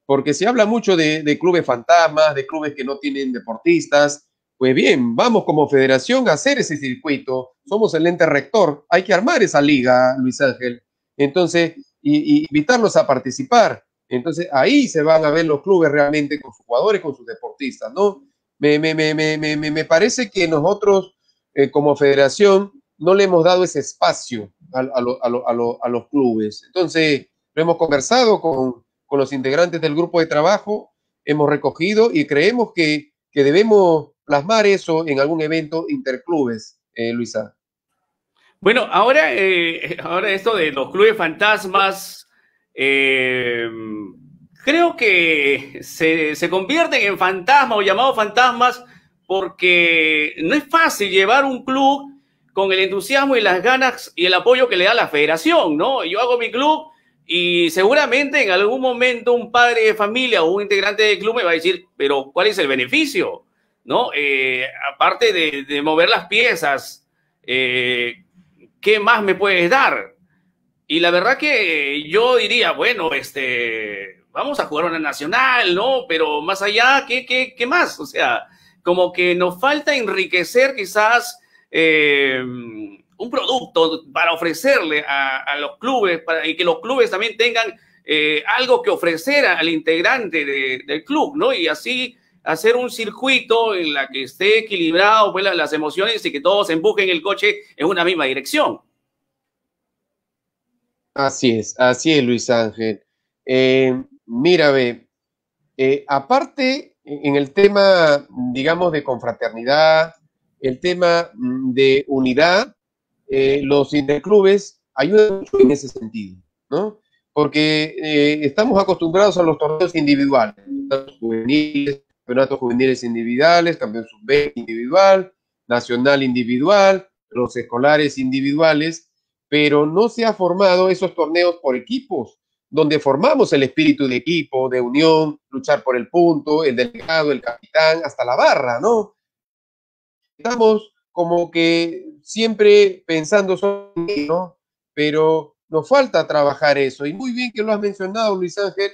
Speaker 2: porque se habla mucho de, clubes fantasmas, de clubes que no tienen deportistas. Pues bien, vamos como federación a hacer ese circuito, somos el ente rector, hay que armar esa liga, Luis Ángel. Entonces, y, invitarlos a participar. Entonces, ahí se van a ver los clubes realmente con sus jugadores, con sus deportistas, ¿no? Me, me, me, me parece que nosotros, eh, como federación, no le hemos dado ese espacio a, a, a, a los clubes. Entonces, lo hemos conversado con, con los integrantes del grupo de trabajo hemos recogido y creemos que, debemos plasmar eso en algún evento interclubes, eh, Luisa.
Speaker 1: Bueno, ahora, eh, ahora esto de los clubes fantasmas, eh, creo que se, se convierten en fantasmas o llamados fantasmas porque no es fácil llevar un club con el entusiasmo y las ganas y el apoyo que le da la federación, ¿no? Yo hago mi club y seguramente en algún momento un padre de familia o un integrante del club me va a decir, pero ¿cuál es el beneficio? ¿No? Eh, aparte de, mover las piezas, eh, ¿qué más me puedes dar? Y la verdad que yo diría, bueno, este, vamos a jugar una nacional, ¿no? Pero más allá, ¿qué, más? O sea, como que nos falta enriquecer quizás eh, un producto para ofrecerle a, los clubes para, y que los clubes también tengan eh, algo que ofrecer al integrante del club, ¿no? Y así hacer un circuito en la que esté equilibrado pues, las emociones y que todos empujen el coche en una misma dirección.
Speaker 2: Así es, así es, Luis Ángel. Eh, mira, ve, eh, aparte en el tema, digamos, de confraternidad, el tema mm, de unidad, eh, los interclubes ayudan mucho en ese sentido, ¿no? Porque eh, estamos acostumbrados a los torneos individuales, campeonatos juveniles, campeonatos juveniles individuales, campeón sub-20 individual, nacional individual, los escolares individuales, pero no se ha formado esos torneos por equipos, donde formamos el espíritu de equipo, de unión, luchar por el punto, el delegado, el capitán, hasta la barra, ¿no? Estamos como que siempre pensando solo ¿no? pero nos falta trabajar eso. Y muy bien que lo has mencionado, Luis Ángel.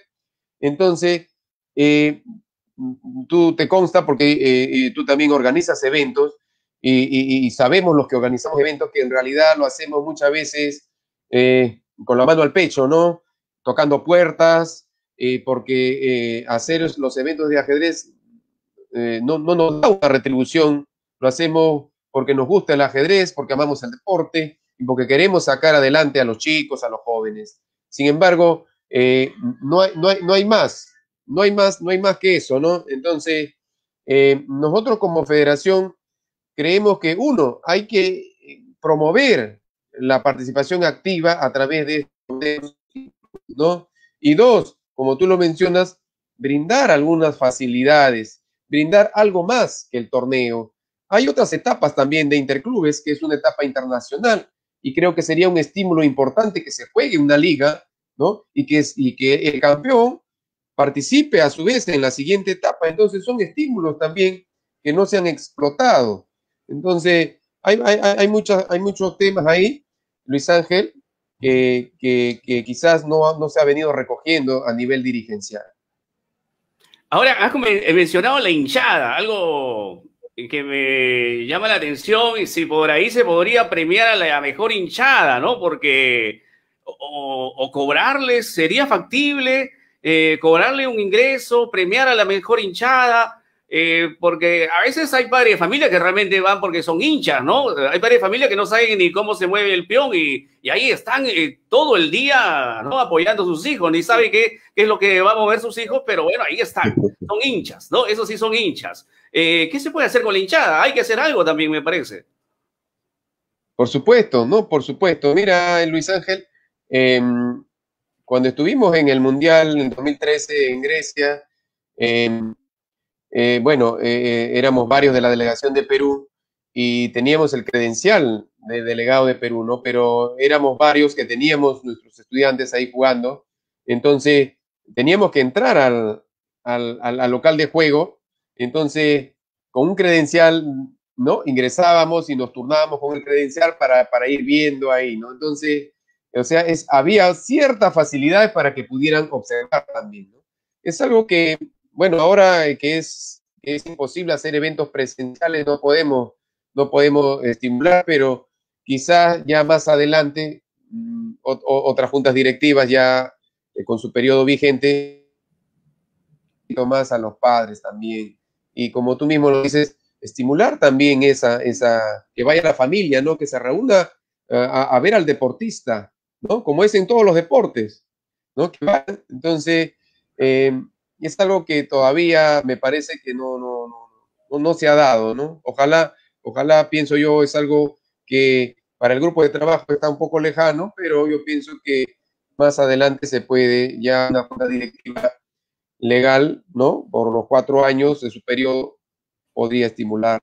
Speaker 2: Entonces, eh, tú te consta porque eh, tú también organizas eventos y, sabemos los que organizamos eventos que en realidad lo hacemos muchas veces eh, con la mano al pecho, ¿no? Tocando puertas, porque hacer los eventos de ajedrez no, no nos da una retribución, lo hacemos porque nos gusta el ajedrez, porque amamos el deporte y porque queremos sacar adelante a los chicos, a los jóvenes. Sin embargo, eh, no, hay, más, no hay más, no hay más que eso, ¿no? Entonces, eh, nosotros como federación creemos que uno, hay que eh, promover la participación activa a través de ¿no? Y dos, como tú lo mencionas, brindar algunas facilidades, brindar algo más que el torneo, hay otras etapas también de Interclubes, que es una etapa internacional, y creo que sería un estímulo importante que se juegue una liga, ¿no? Y que, el campeón participe a su vez en la siguiente etapa. Entonces son estímulos también que no se han explotado. Entonces, hay, muchos temas ahí, Luis Ángel, que, quizás no, no, se ha venido recogiendo a nivel dirigencial.
Speaker 1: Ahora, has eh, mencionado la hinchada, algo que me llama la atención y si por ahí se podría premiar a la mejor hinchada, ¿no? Porque o, cobrarles sería factible, eh, cobrarle un ingreso, premiar a la mejor hinchada eh, porque a veces hay padres de familia que realmente van porque son hinchas, ¿no? Hay padres de familia que no saben ni cómo se mueve el peón y, ahí están eh, todo el día ¿no? apoyando a sus hijos, ni saben qué, es lo que va a mover sus hijos, pero bueno, ahí están, pues, son hinchas, ¿no? Eso sí son hinchas. Eh, ¿Qué se puede hacer con la hinchada? Hay que hacer algo también, me parece.
Speaker 2: Por supuesto, ¿no? Por supuesto. Mira, Luis Ángel, em, cuando estuvimos en el Mundial en 2013 en Grecia, em, eh, bueno, eh, eh, éramos varios de la delegación de Perú y teníamos el credencial de delegado de Perú, ¿no? Pero éramos varios que teníamos nuestros estudiantes ahí jugando. Entonces, teníamos que entrar al, local de juego. Entonces, con un credencial, ¿no? Ingresábamos y nos turnábamos con el credencial para, ir viendo ahí, ¿no? Entonces, o sea, es, había ciertas facilidades para que pudieran observar también, ¿no? Es algo que bueno, ahora que es, es imposible hacer eventos presenciales, no podemos, no podemos estimular, pero quizás ya más adelante mm, otras juntas directivas ya eh, con su periodo vigente, más a los padres también. Y como tú mismo lo dices, estimular también esa, esa que vaya la familia, ¿no? Que se reúna eh, a, ver al deportista, ¿no? Como es en todos los deportes, entonces, em, y es algo que todavía me parece que no, no, se ha dado, ¿no? Ojalá, ojalá, pienso yo, es algo que para el grupo de trabajo está un poco lejano, pero yo pienso que más adelante se puede ya una directiva legal, ¿no? Por los cuatro años de su periodo podría estimular.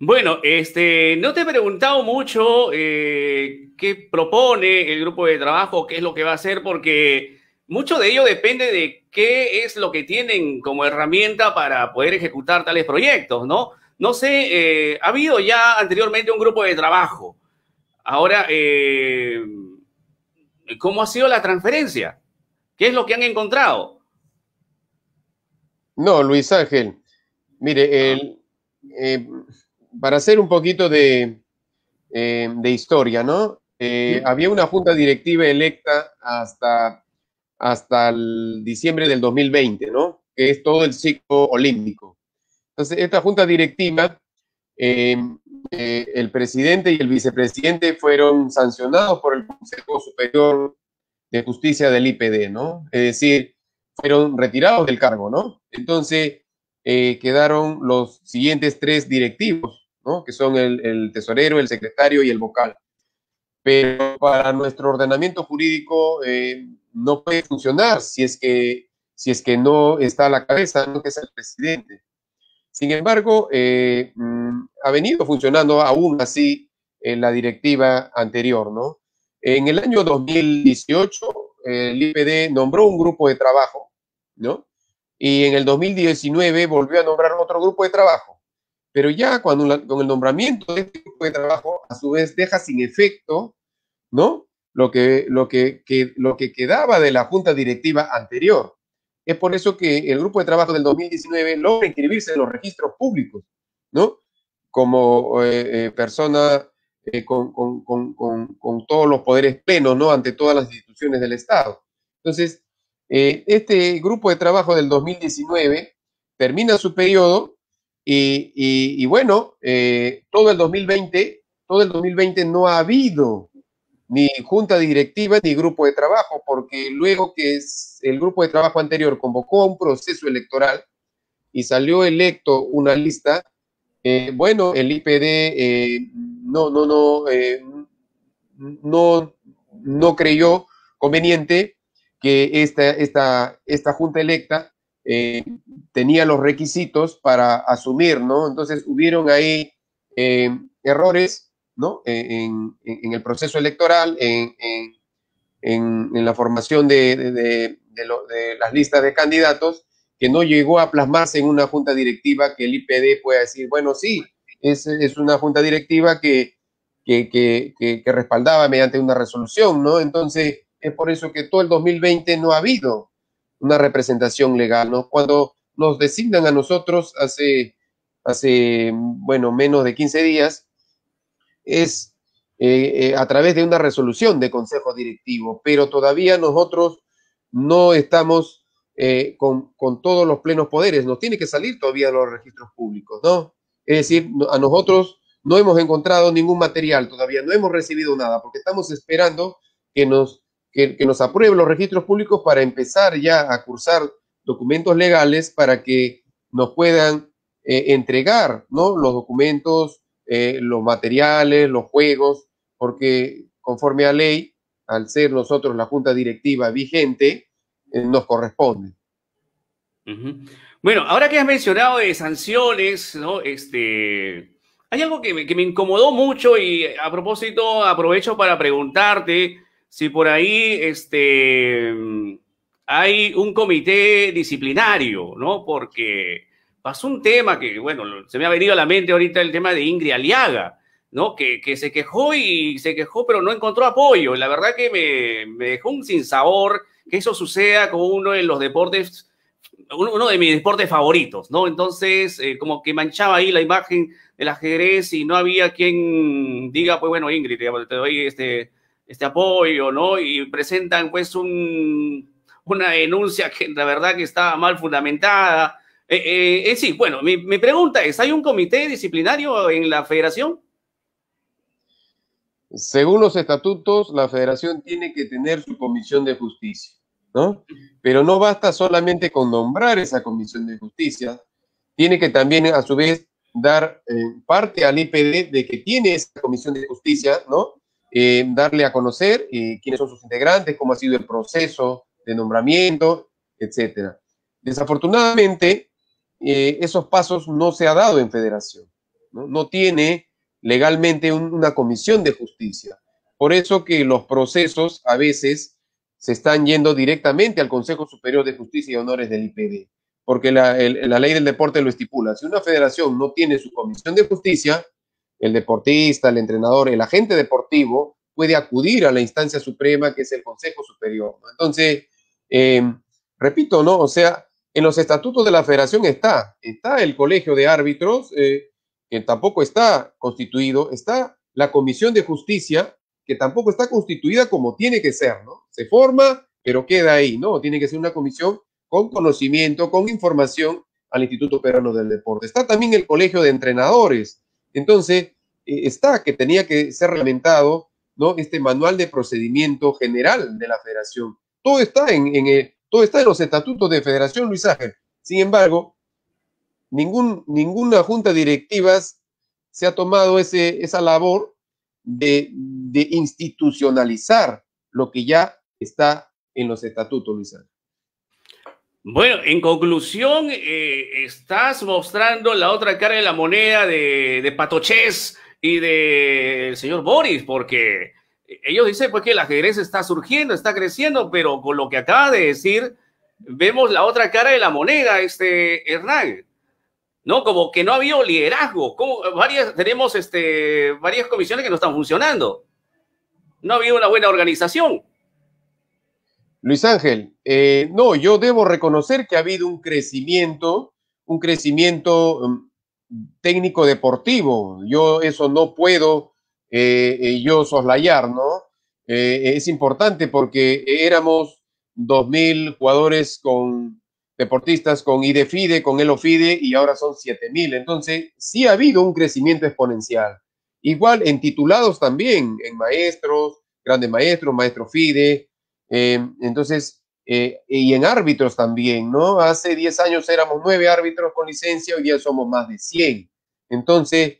Speaker 1: Bueno, este, no te he preguntado mucho eh, qué propone el grupo de trabajo, qué es lo que va a hacer, porque mucho de ello depende de qué es lo que tienen como herramienta para poder ejecutar tales proyectos, ¿no? No sé, eh, ha habido ya anteriormente un grupo de trabajo. Ahora, eh, ¿cómo ha sido la transferencia? ¿Qué es lo que han encontrado?
Speaker 2: No, Luis Ángel. Mire, ah. eh, para hacer un poquito de, historia, ¿no? había una junta directiva electa hasta hasta el diciembre del 2020, ¿no? Que es todo el ciclo olímpico. Entonces, esta junta directiva, em, eh, el presidente y el vicepresidente fueron sancionados por el Consejo Superior de Justicia del IPD, ¿no? Es decir, fueron retirados del cargo, ¿no? Entonces, eh, quedaron los siguientes tres directivos, ¿no? Que son el, el tesorero, el secretario y el vocal. Pero para nuestro ordenamiento jurídico, eh, no puede funcionar si es que, si es que no está a la cabeza, no que es el presidente. Sin embargo, eh, mm, ha venido funcionando aún así en eh, la directiva anterior, ¿no? En el año 2018, el IPD nombró un grupo de trabajo, ¿no? Y en el 2019 volvió a nombrar otro grupo de trabajo. Pero ya cuando con el nombramiento de este grupo de trabajo, a su vez deja sin efecto, ¿no? lo que, lo que, lo que quedaba de la junta directiva anterior. Es por eso que el grupo de trabajo del 2019 logra inscribirse en los registros públicos, ¿no? Como eh, eh, persona eh, con, todos los poderes plenos, ¿no? Ante todas las instituciones del Estado. Entonces, este grupo de trabajo del 2019 termina su periodo y, bueno, todo el 2020, todo el 2020 no ha habido ni junta directiva ni grupo de trabajo, porque luego que el grupo de trabajo anterior convocó un proceso electoral y salió electo una lista, eh, bueno, el IPD eh, no, no, no, eh, no, no creyó conveniente que esta, esta, esta junta electa tenía los requisitos para asumir, ¿no? Entonces hubieron ahí errores en, el proceso electoral, en, la formación de, las listas de candidatos, que no llegó a plasmarse en una junta directiva que el IPD pueda decir, bueno, sí, es, una junta directiva que, respaldaba mediante una resolución, ¿no? Entonces, es por eso que todo el 2020 no ha habido una representación legal, ¿no? Cuando nos designan a nosotros hace, hace bueno, menos de 15 días, es eh, eh, a través de una resolución de consejo directivo, pero todavía nosotros no estamos eh, con, todos los plenos poderes, nos tiene que salir todavía los registros públicos, ¿no? Es decir, a nosotros no hemos encontrado ningún material todavía, no hemos recibido nada, porque estamos esperando que nos, que nos aprueben los registros públicos para empezar ya a cursar documentos legales para que nos puedan entregar ¿no? los documentos eh, los materiales, los juegos, porque conforme a ley, al ser nosotros la junta directiva vigente, eh, nos corresponde.
Speaker 1: Bueno, ahora que has mencionado de sanciones, ¿no? Este, hay algo que me, incomodó mucho y a propósito aprovecho para preguntarte si por ahí este, hay un comité disciplinario, ¿no? Porque pasó un tema que, bueno, se me ha venido a la mente ahorita el tema de Ingrid Aliaga, ¿no? Que, que se quejó y se quejó, pero no encontró apoyo. La verdad que me, me dejó un sinsabor que eso suceda con uno de los deportes, uno, de mis deportes favoritos, ¿no? Entonces, eh, como que manchaba ahí la imagen del ajedrez y no había quien diga, pues bueno, Ingrid, te doy este, este apoyo, ¿no? Y presentan pues una denuncia que la verdad que estaba mal fundamentada eh, eh, eh, sí, bueno, mi, pregunta es, ¿hay un comité disciplinario en la federación?
Speaker 2: Según los estatutos, la federación tiene que tener su comisión de justicia, ¿no? Pero no basta solamente con nombrar esa comisión de justicia, tiene que también a su vez dar parte al IPD de que tiene esa comisión de justicia, ¿no? darle a conocer quiénes son sus integrantes, cómo ha sido el proceso de nombramiento, etcétera. Desafortunadamente, eh, esos pasos no se ha dado en federación. No, tiene legalmente una comisión de justicia. Por eso que los procesos a veces se están yendo directamente al Consejo Superior de Justicia y Honores del IPD, porque la, ley del deporte lo estipula. Si una federación no tiene su comisión de justicia, el deportista, el entrenador, el agente deportivo puede acudir a la instancia suprema que es el Consejo Superior. Entonces, eh, repito, ¿no? O sea, en los estatutos de la federación está, está el colegio de árbitros, eh, que tampoco está constituido, está la comisión de justicia, que tampoco está constituida como tiene que ser, ¿no? Se forma, pero queda ahí, ¿no? Tiene que ser una comisión con conocimiento, con información al Instituto Peruano del Deporte. Está también el colegio de entrenadores. Entonces, eh, está que tenía que ser reglamentado, ¿no? Este manual de procedimiento general de la federación. Todo está en el todo está en los estatutos de Federación Luis Ángel. Sin embargo, ningún, ninguna junta directiva se ha tomado ese, esa labor de, institucionalizar lo que ya está en los estatutos, Luis Ángel.
Speaker 1: Bueno, en conclusión, eh, estás mostrando la otra cara de la moneda de, de Patochés y del señor Boris, porque ellos dicen pues que el ajedrez está surgiendo, está creciendo, pero con lo que acaba de decir, vemos la otra cara de la moneda, este Hernán. ¿No? Como que no ha habido liderazgo. varias, tenemos este, varias comisiones que no están funcionando. No ha habido una buena organización.
Speaker 2: Luis Ángel, eh, no, yo debo reconocer que ha habido un crecimiento, un crecimiento mm, técnico deportivo. Yo eso no puedo eh, eh, yo soslayar, ¿no? Eh, es importante porque éramos 2.000 jugadores con deportistas con IDEFIDE, con ELOFIDE y ahora son 7.000. Entonces, sí ha habido un crecimiento exponencial. Igual en titulados también, en maestros, grandes maestros, maestro FIDE. entonces, y en árbitros también, ¿no? Hace 10 años éramos 9 árbitros con licencia, hoy ya somos más de 100. Entonces,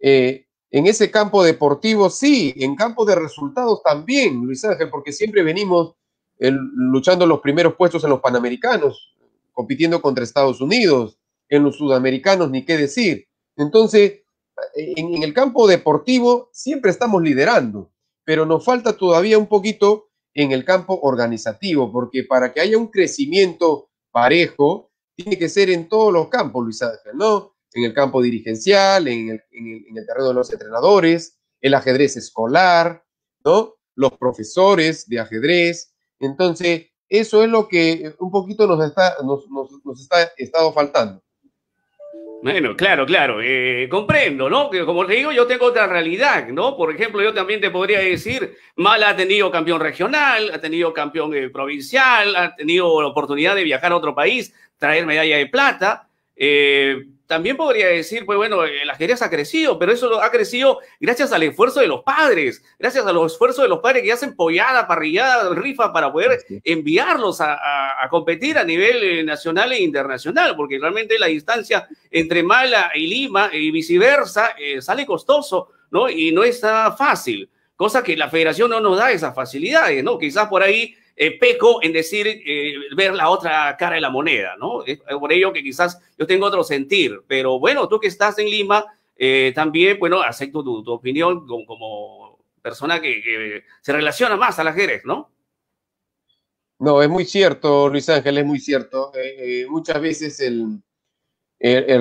Speaker 2: eh, en ese campo deportivo sí, en campo de resultados también, Luis Ángel, porque siempre venimos luchando los primeros puestos en los Panamericanos, compitiendo contra Estados Unidos, en los Sudamericanos, ni qué decir. Entonces, en el campo deportivo siempre estamos liderando, pero nos falta todavía un poquito en el campo organizativo, porque para que haya un crecimiento parejo, tiene que ser en todos los campos, Luis Ángel, ¿no? en el campo dirigencial, en el, terreno de los entrenadores, el ajedrez escolar, ¿no? Los profesores de ajedrez. Entonces, eso es lo que eh, un poquito nos está, nos, nos, nos está estado faltando.
Speaker 1: Bueno, claro, claro, eh, comprendo, ¿no? Que como te digo, yo tengo otra realidad, ¿no? Por ejemplo, yo también te podría decir, Mal ha tenido campeón regional, ha tenido campeón eh, provincial, ha tenido la oportunidad de viajar a otro país, traer medalla de plata, eh, también podría decir, pues bueno, eh, las ajedrez ha crecido, pero eso ha crecido gracias al esfuerzo de los padres, gracias a los esfuerzos de los padres que hacen pollada, parrillada, rifa para poder enviarlos a, competir a nivel eh, nacional e internacional, porque realmente la distancia entre Mala y Lima y viceversa eh, sale costoso, ¿no? Y no está fácil, cosa que la federación no nos da esas facilidades, ¿no? Quizás por ahí eh, peco en decir, eh, ver la otra cara de la moneda, ¿no? por ello que quizás yo tengo otro sentir, pero bueno, tú que estás en Lima, eh, también, bueno, acepto tu, opinión como, persona que, se relaciona más a las Jerez, ¿no?
Speaker 2: No, es muy cierto, Luis Ángel, es muy cierto. muchas veces el,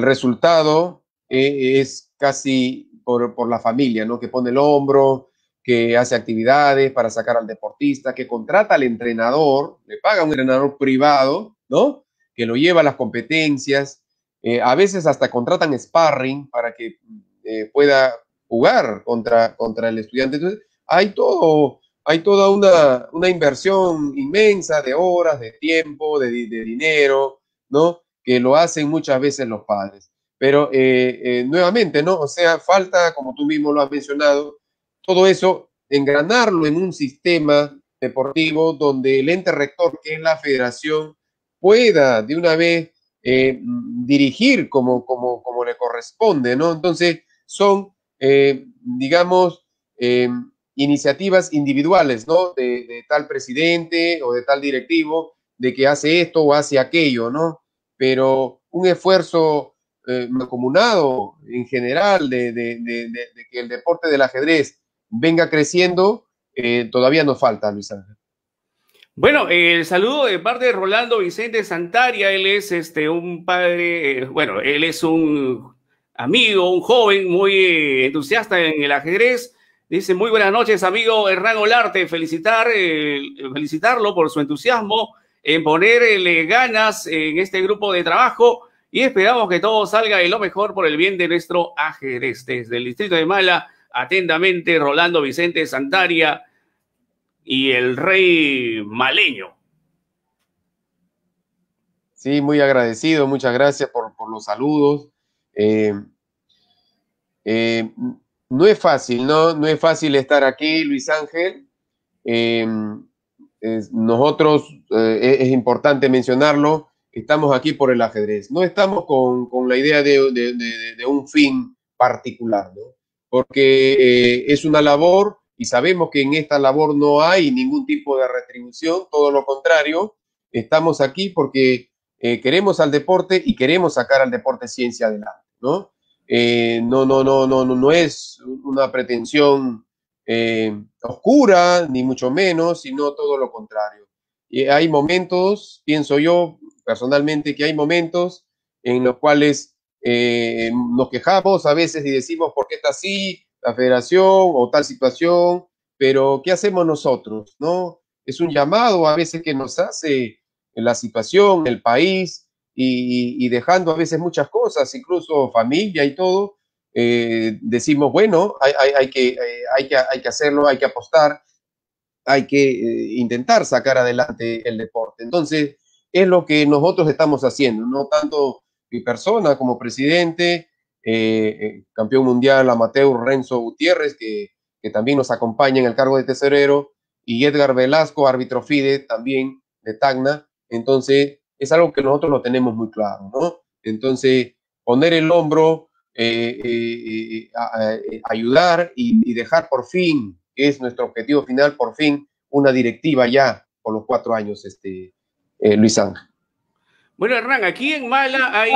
Speaker 2: resultado es casi por, por, la familia, ¿no? Que pone el hombro, que hace actividades para sacar al deportista, que contrata al entrenador, le paga un entrenador privado, ¿no? Que lo lleva a las competencias, eh, a veces hasta contratan sparring para que eh, pueda jugar contra, contra el estudiante. Entonces, hay todo, hay toda una, una inversión inmensa de horas, de tiempo, de, de, dinero, ¿no? Que lo hacen muchas veces los padres. Pero eh, nuevamente, ¿no? O sea, falta, como tú mismo lo has mencionado, todo eso, engranarlo en un sistema deportivo donde el ente rector, que es la federación, pueda de una vez eh, dirigir como, como, como, le corresponde, ¿no? Entonces, son, eh, digamos, eh, iniciativas individuales, ¿no? De, tal presidente o de tal directivo, de que hace esto o hace aquello, ¿no? Pero un esfuerzo comunado en general de que el deporte del ajedrez venga creciendo, eh, todavía nos falta, Luis Ángel.
Speaker 1: Bueno, el saludo de parte de Rolando Vicente Santaria, él es este, un padre, eh, bueno, él es un amigo, un joven muy eh, entusiasta en el ajedrez. Dice, muy buenas noches, amigo Hernán Olarte, felicitar, felicitarlo por su entusiasmo en ponerle ganas en este grupo de trabajo y esperamos que todo salga de lo mejor por el bien de nuestro ajedrez. Desde el distrito de Mala, Atentamente, Rolando Vicente Santaria y el rey maleño. Sí, muy
Speaker 2: agradecido, muchas gracias por, los saludos. Eh, eh, no es fácil, ¿no? No es fácil estar aquí, Luis Ángel. Eh, nosotros, es, importante mencionarlo, estamos aquí por el ajedrez. No estamos con, la idea de un fin particular, ¿no? porque eh, es una labor y sabemos que en esta labor no hay ningún tipo de retribución, todo lo contrario, estamos aquí porque eh, queremos al deporte y queremos sacar al deporte ciencia adelante, ¿no? Eh, no, no, no, no, no, no es una pretensión oscura, ni mucho menos, sino todo lo contrario. hay momentos, pienso yo personalmente, que hay momentos en los cuales eh, nos quejamos a veces y decimos por qué está así la federación o tal situación, pero ¿qué hacemos nosotros? ¿No? Es un llamado a veces que nos hace la situación, el país y, dejando a veces muchas cosas, incluso familia y todo, eh, decimos, bueno, hay, que, eh, hay, que, hay que hacerlo, hay que apostar, hay que intentar sacar adelante el deporte. Entonces, es lo que nosotros estamos haciendo, no tanto mi persona como presidente, eh, eh, campeón mundial amateur Renzo Gutiérrez, que, también nos acompaña en el cargo de tesorero, y Edgar Velasco, árbitro FIDE también de Tacna. Entonces, es algo que nosotros lo tenemos muy claro, ¿no? Entonces, poner el hombro, eh, ayudar y, dejar por fin, que es nuestro objetivo final, por fin, una directiva ya por los cuatro años, este, Luis Ángel.
Speaker 1: Bueno, Hernán, aquí en Mala hay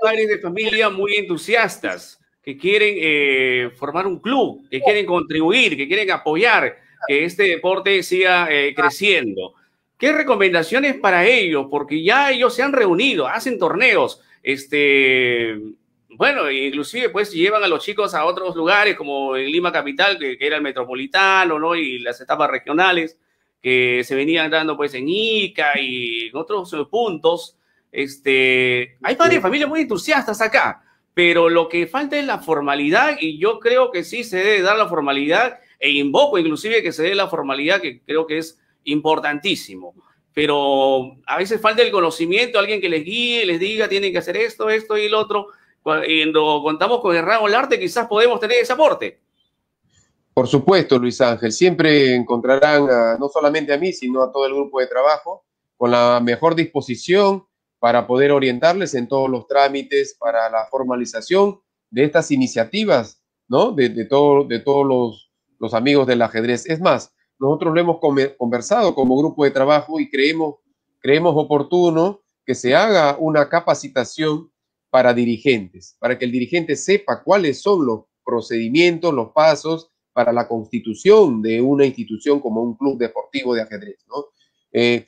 Speaker 1: padres de familia muy entusiastas que quieren eh, formar un club, que quieren contribuir, que quieren apoyar que este deporte siga eh, creciendo. ¿Qué recomendaciones para ellos? Porque ya ellos se han reunido, hacen torneos, este, bueno, inclusive pues llevan a los chicos a otros lugares como en Lima Capital, que, era el Metropolitano, ¿no? Y las etapas regionales que se venían dando pues en Ica y en otros eh, puntos este, hay este, varias familias muy entusiastas acá, pero lo que falta es la formalidad y yo creo que sí se debe dar la formalidad e invoco inclusive que se dé la formalidad que creo que es importantísimo. Pero a veces falta el conocimiento, alguien que les guíe, les diga, tienen que hacer esto, esto y el otro. Cuando contamos con el rango arte, quizás podemos tener ese aporte.
Speaker 2: Por supuesto, Luis Ángel, siempre encontrarán no solamente a mí, sino a todo el grupo de trabajo con la mejor disposición para poder orientarles en todos los trámites para la formalización de estas iniciativas, ¿no? De, todo, de todos los, amigos del ajedrez. Es más, nosotros lo hemos conversado como grupo de trabajo y creemos, creemos oportuno que se haga una capacitación para dirigentes, para que el dirigente sepa cuáles son los procedimientos, los pasos para la constitución de una institución como un club deportivo de ajedrez, ¿no? Eh,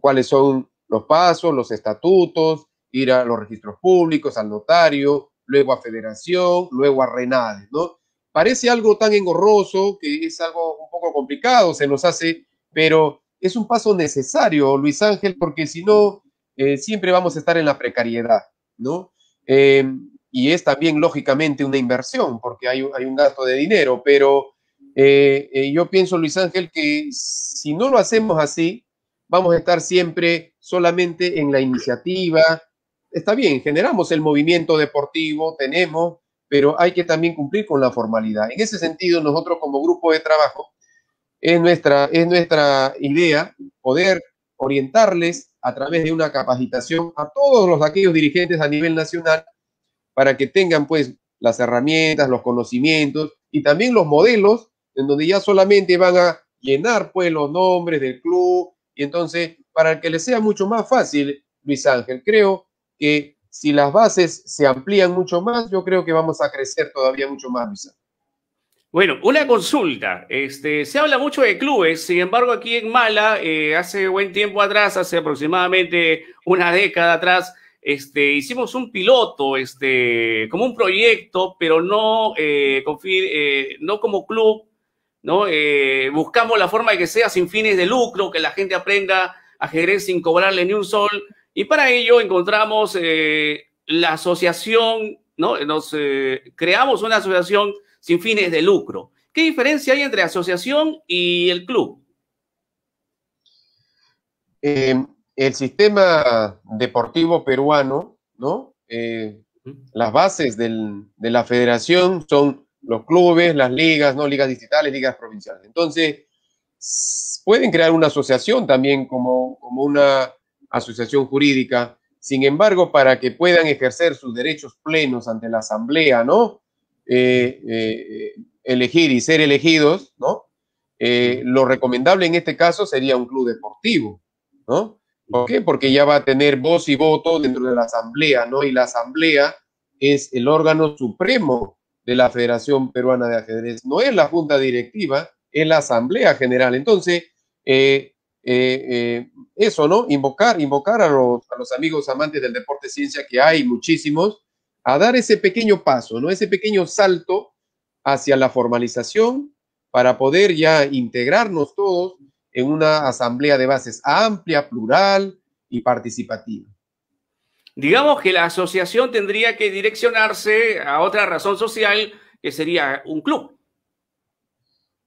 Speaker 2: cuáles son los pasos, los estatutos, ir a los registros públicos, al notario, luego a Federación, luego a Renades, ¿no? Parece algo tan engorroso que es algo un poco complicado, se nos hace, pero es un paso necesario, Luis Ángel, porque si no, eh, siempre vamos a estar en la precariedad, ¿no? Eh, y es también, lógicamente, una inversión, porque hay, hay un gasto de dinero, pero eh, yo pienso, Luis Ángel, que si no lo hacemos así, vamos a estar siempre solamente en la iniciativa. Está bien, generamos el movimiento deportivo, tenemos, pero hay que también cumplir con la formalidad. En ese sentido, nosotros como grupo de trabajo, es nuestra, es nuestra idea poder orientarles a través de una capacitación a todos los aquellos dirigentes a nivel nacional para que tengan pues las herramientas, los conocimientos y también los modelos en donde ya solamente van a llenar pues los nombres del club, y entonces, para que le sea mucho más fácil, Luis Ángel, creo que si las bases se amplían mucho más, yo creo que vamos a crecer todavía mucho más, Luis
Speaker 1: Ángel. Bueno, una consulta. Este, se habla mucho de clubes, sin embargo, aquí en Mala, eh, hace buen tiempo atrás, hace aproximadamente una década atrás, este, hicimos un piloto, este, como un proyecto, pero no, eh, eh, no como club, eh, buscamos la forma de que sea sin fines de lucro, que la gente aprenda a ajedrez sin cobrarle ni un sol. Y para ello encontramos eh, la asociación, ¿no? Nos eh, creamos una asociación sin fines de lucro. ¿Qué diferencia hay entre asociación y el club?
Speaker 2: Em, el sistema deportivo peruano, ¿no? las bases de la federación son los clubes, las ligas, ¿no? Ligas digitales, ligas provinciales. Entonces, pueden crear una asociación también como, como una asociación jurídica. Sin embargo, para que puedan ejercer sus derechos plenos ante la asamblea, ¿no? Eh, eh, elegir y ser elegidos, ¿no? Eh, lo recomendable en este caso sería un club deportivo, ¿no? ¿Por qué? Porque ya va a tener voz y voto dentro de la asamblea, ¿no? Y la asamblea es el órgano supremo de la Federación Peruana de Ajedrez. No es la Junta Directiva, es la Asamblea General. Entonces, eh, eh, eh, eso, ¿no? Invocar, invocar a los, a los amigos amantes del deporte ciencia, que hay muchísimos, a dar ese pequeño paso, ¿no? Ese pequeño salto hacia la formalización para poder ya integrarnos todos en una asamblea de bases amplia, plural y participativa.
Speaker 1: Digamos que la asociación tendría que direccionarse a otra razón social que sería un club.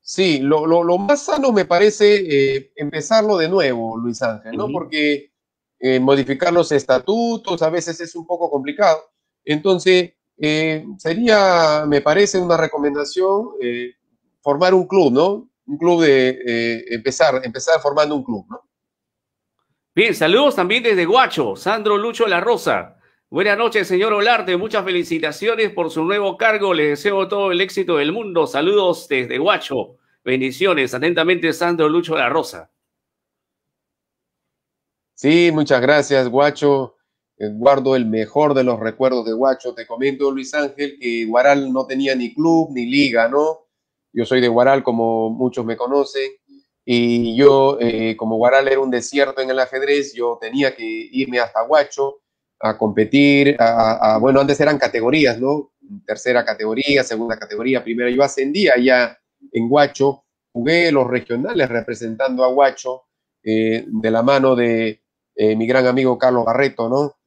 Speaker 2: Sí, lo, más sano me parece eh, empezarlo de nuevo, Luis Ángel, ¿no? Porque eh, modificar los estatutos a veces es un poco complicado. Entonces, eh, sería, me parece, una recomendación formar un club, ¿no? Un club de empezar, empezar
Speaker 1: formando un club, ¿no? Bien, saludos también desde Guacho, Sandro Lucho La Rosa. Buenas noches, señor Olarte. Muchas felicitaciones por su nuevo cargo. Les deseo todo el éxito del mundo. Saludos desde Guacho. Bendiciones. Atentamente, Sandro Lucho La Rosa.
Speaker 2: Sí, muchas gracias, Guacho. Guardo el mejor de los recuerdos de Guacho. Te comento, Luis Ángel, que Guaral no tenía ni club ni liga, ¿no? Yo soy de Guaral, como muchos me conocen. Y yo, eh, como Guaral era un desierto en el ajedrez, yo tenía que irme hasta Huacho a competir. A, bueno, antes eran categorías, ¿no? Tercera categoría, segunda categoría, primera. Yo ascendía ya en Huacho, jugué los regionales representando a Huacho eh, de la mano de eh, mi gran amigo Carlos Barreto, ¿no?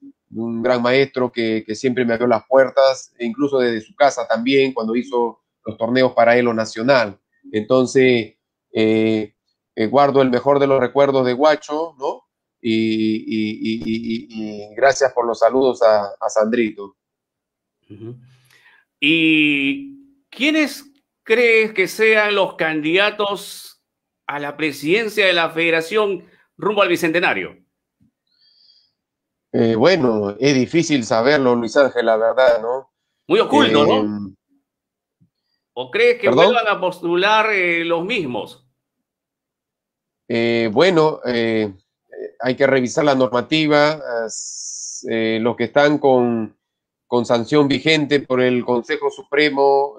Speaker 2: Un gran maestro que, siempre me abrió las puertas, e incluso desde su casa también, cuando hizo los torneos para él nacional. Entonces, eh, eh, guardo el mejor de los recuerdos de Guacho, ¿no? Y, gracias por los saludos a, Sandrito.
Speaker 1: ¿Y quiénes crees que sean los candidatos a la presidencia de la federación rumbo al Bicentenario?
Speaker 2: Eh, bueno, es difícil saberlo, Luis Ángel, la verdad, ¿no?
Speaker 1: Muy oculto, ¿no? Eh, ¿O crees que vuelvan a postular los mismos?
Speaker 2: Eh, bueno, eh, hay que revisar la normativa. Eh, los que están con, sanción vigente por el Consejo Supremo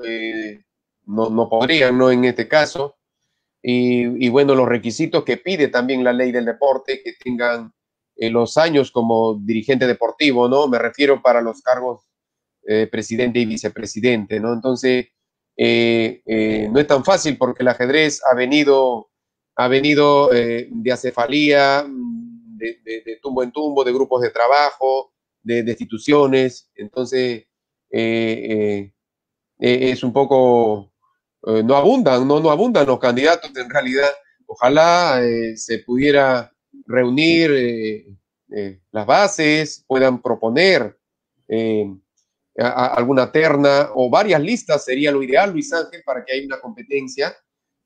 Speaker 2: no, podrían, ¿no? En este caso. Y, y, bueno, los requisitos que pide también la ley del deporte, que tengan los años como dirigente deportivo, ¿no? Me refiero para los cargos presidente y vicepresidente, ¿no? Entonces, no es tan fácil porque el ajedrez ha venido ha venido eh, de acefalía, mm, de, tumbo en tumbo, de grupos de trabajo, de instituciones, Entonces, eh, eh, eh, es un poco, no abundan, no, no abundan los candidatos en realidad. Ojalá se pudiera reunir las bases, puedan proponer. alguna terna o varias listas sería lo ideal, Luis Ángel, para que haya una competencia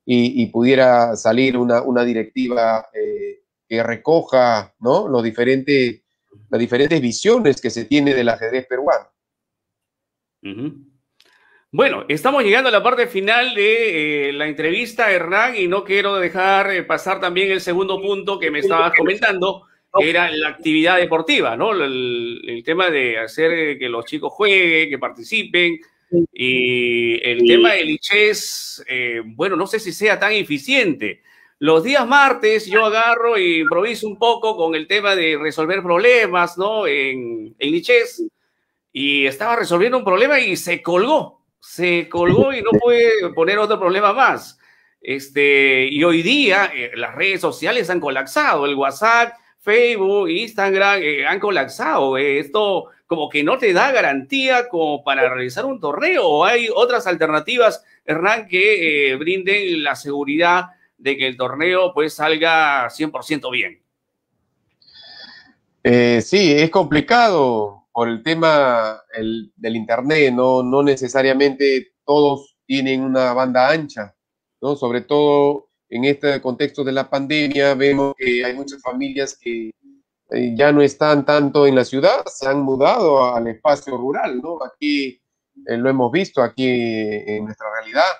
Speaker 2: y, pudiera salir una, directiva eh, que recoja ¿no? Los diferentes, las diferentes visiones que se tiene del ajedrez peruano.
Speaker 1: Bueno, estamos llegando a la parte final de eh, la entrevista, Hernán, y no quiero dejar eh, pasar también el segundo punto que me estabas comentando, que era la actividad deportiva, ¿no? el tema de hacer que los chicos jueguen, que participen, y el tema de lichés, eh, bueno, no sé si sea tan eficiente. Los días martes yo agarro e improviso un poco con el tema de resolver problemas, ¿no? En, en Y estaba resolviendo un problema y se colgó. Se colgó y no pude poner otro problema más. Este, y hoy día eh, las redes sociales han colapsado. El WhatsApp, Facebook, Instagram eh, han colapsado. esto como que no te da garantía como para realizar un torneo. ¿O hay otras alternativas, Hernán, que eh, brinden la seguridad de que el torneo pues salga 100% bien?
Speaker 2: Eh, sí, es complicado por el tema del Internet, no, no necesariamente todos tienen una banda ancha, ¿no? Sobre todo en este contexto de la pandemia, vemos que hay muchas familias que eh, ya no están tanto en la ciudad, se han mudado al espacio rural, ¿no? Aquí eh, lo hemos visto, aquí en nuestra realidad,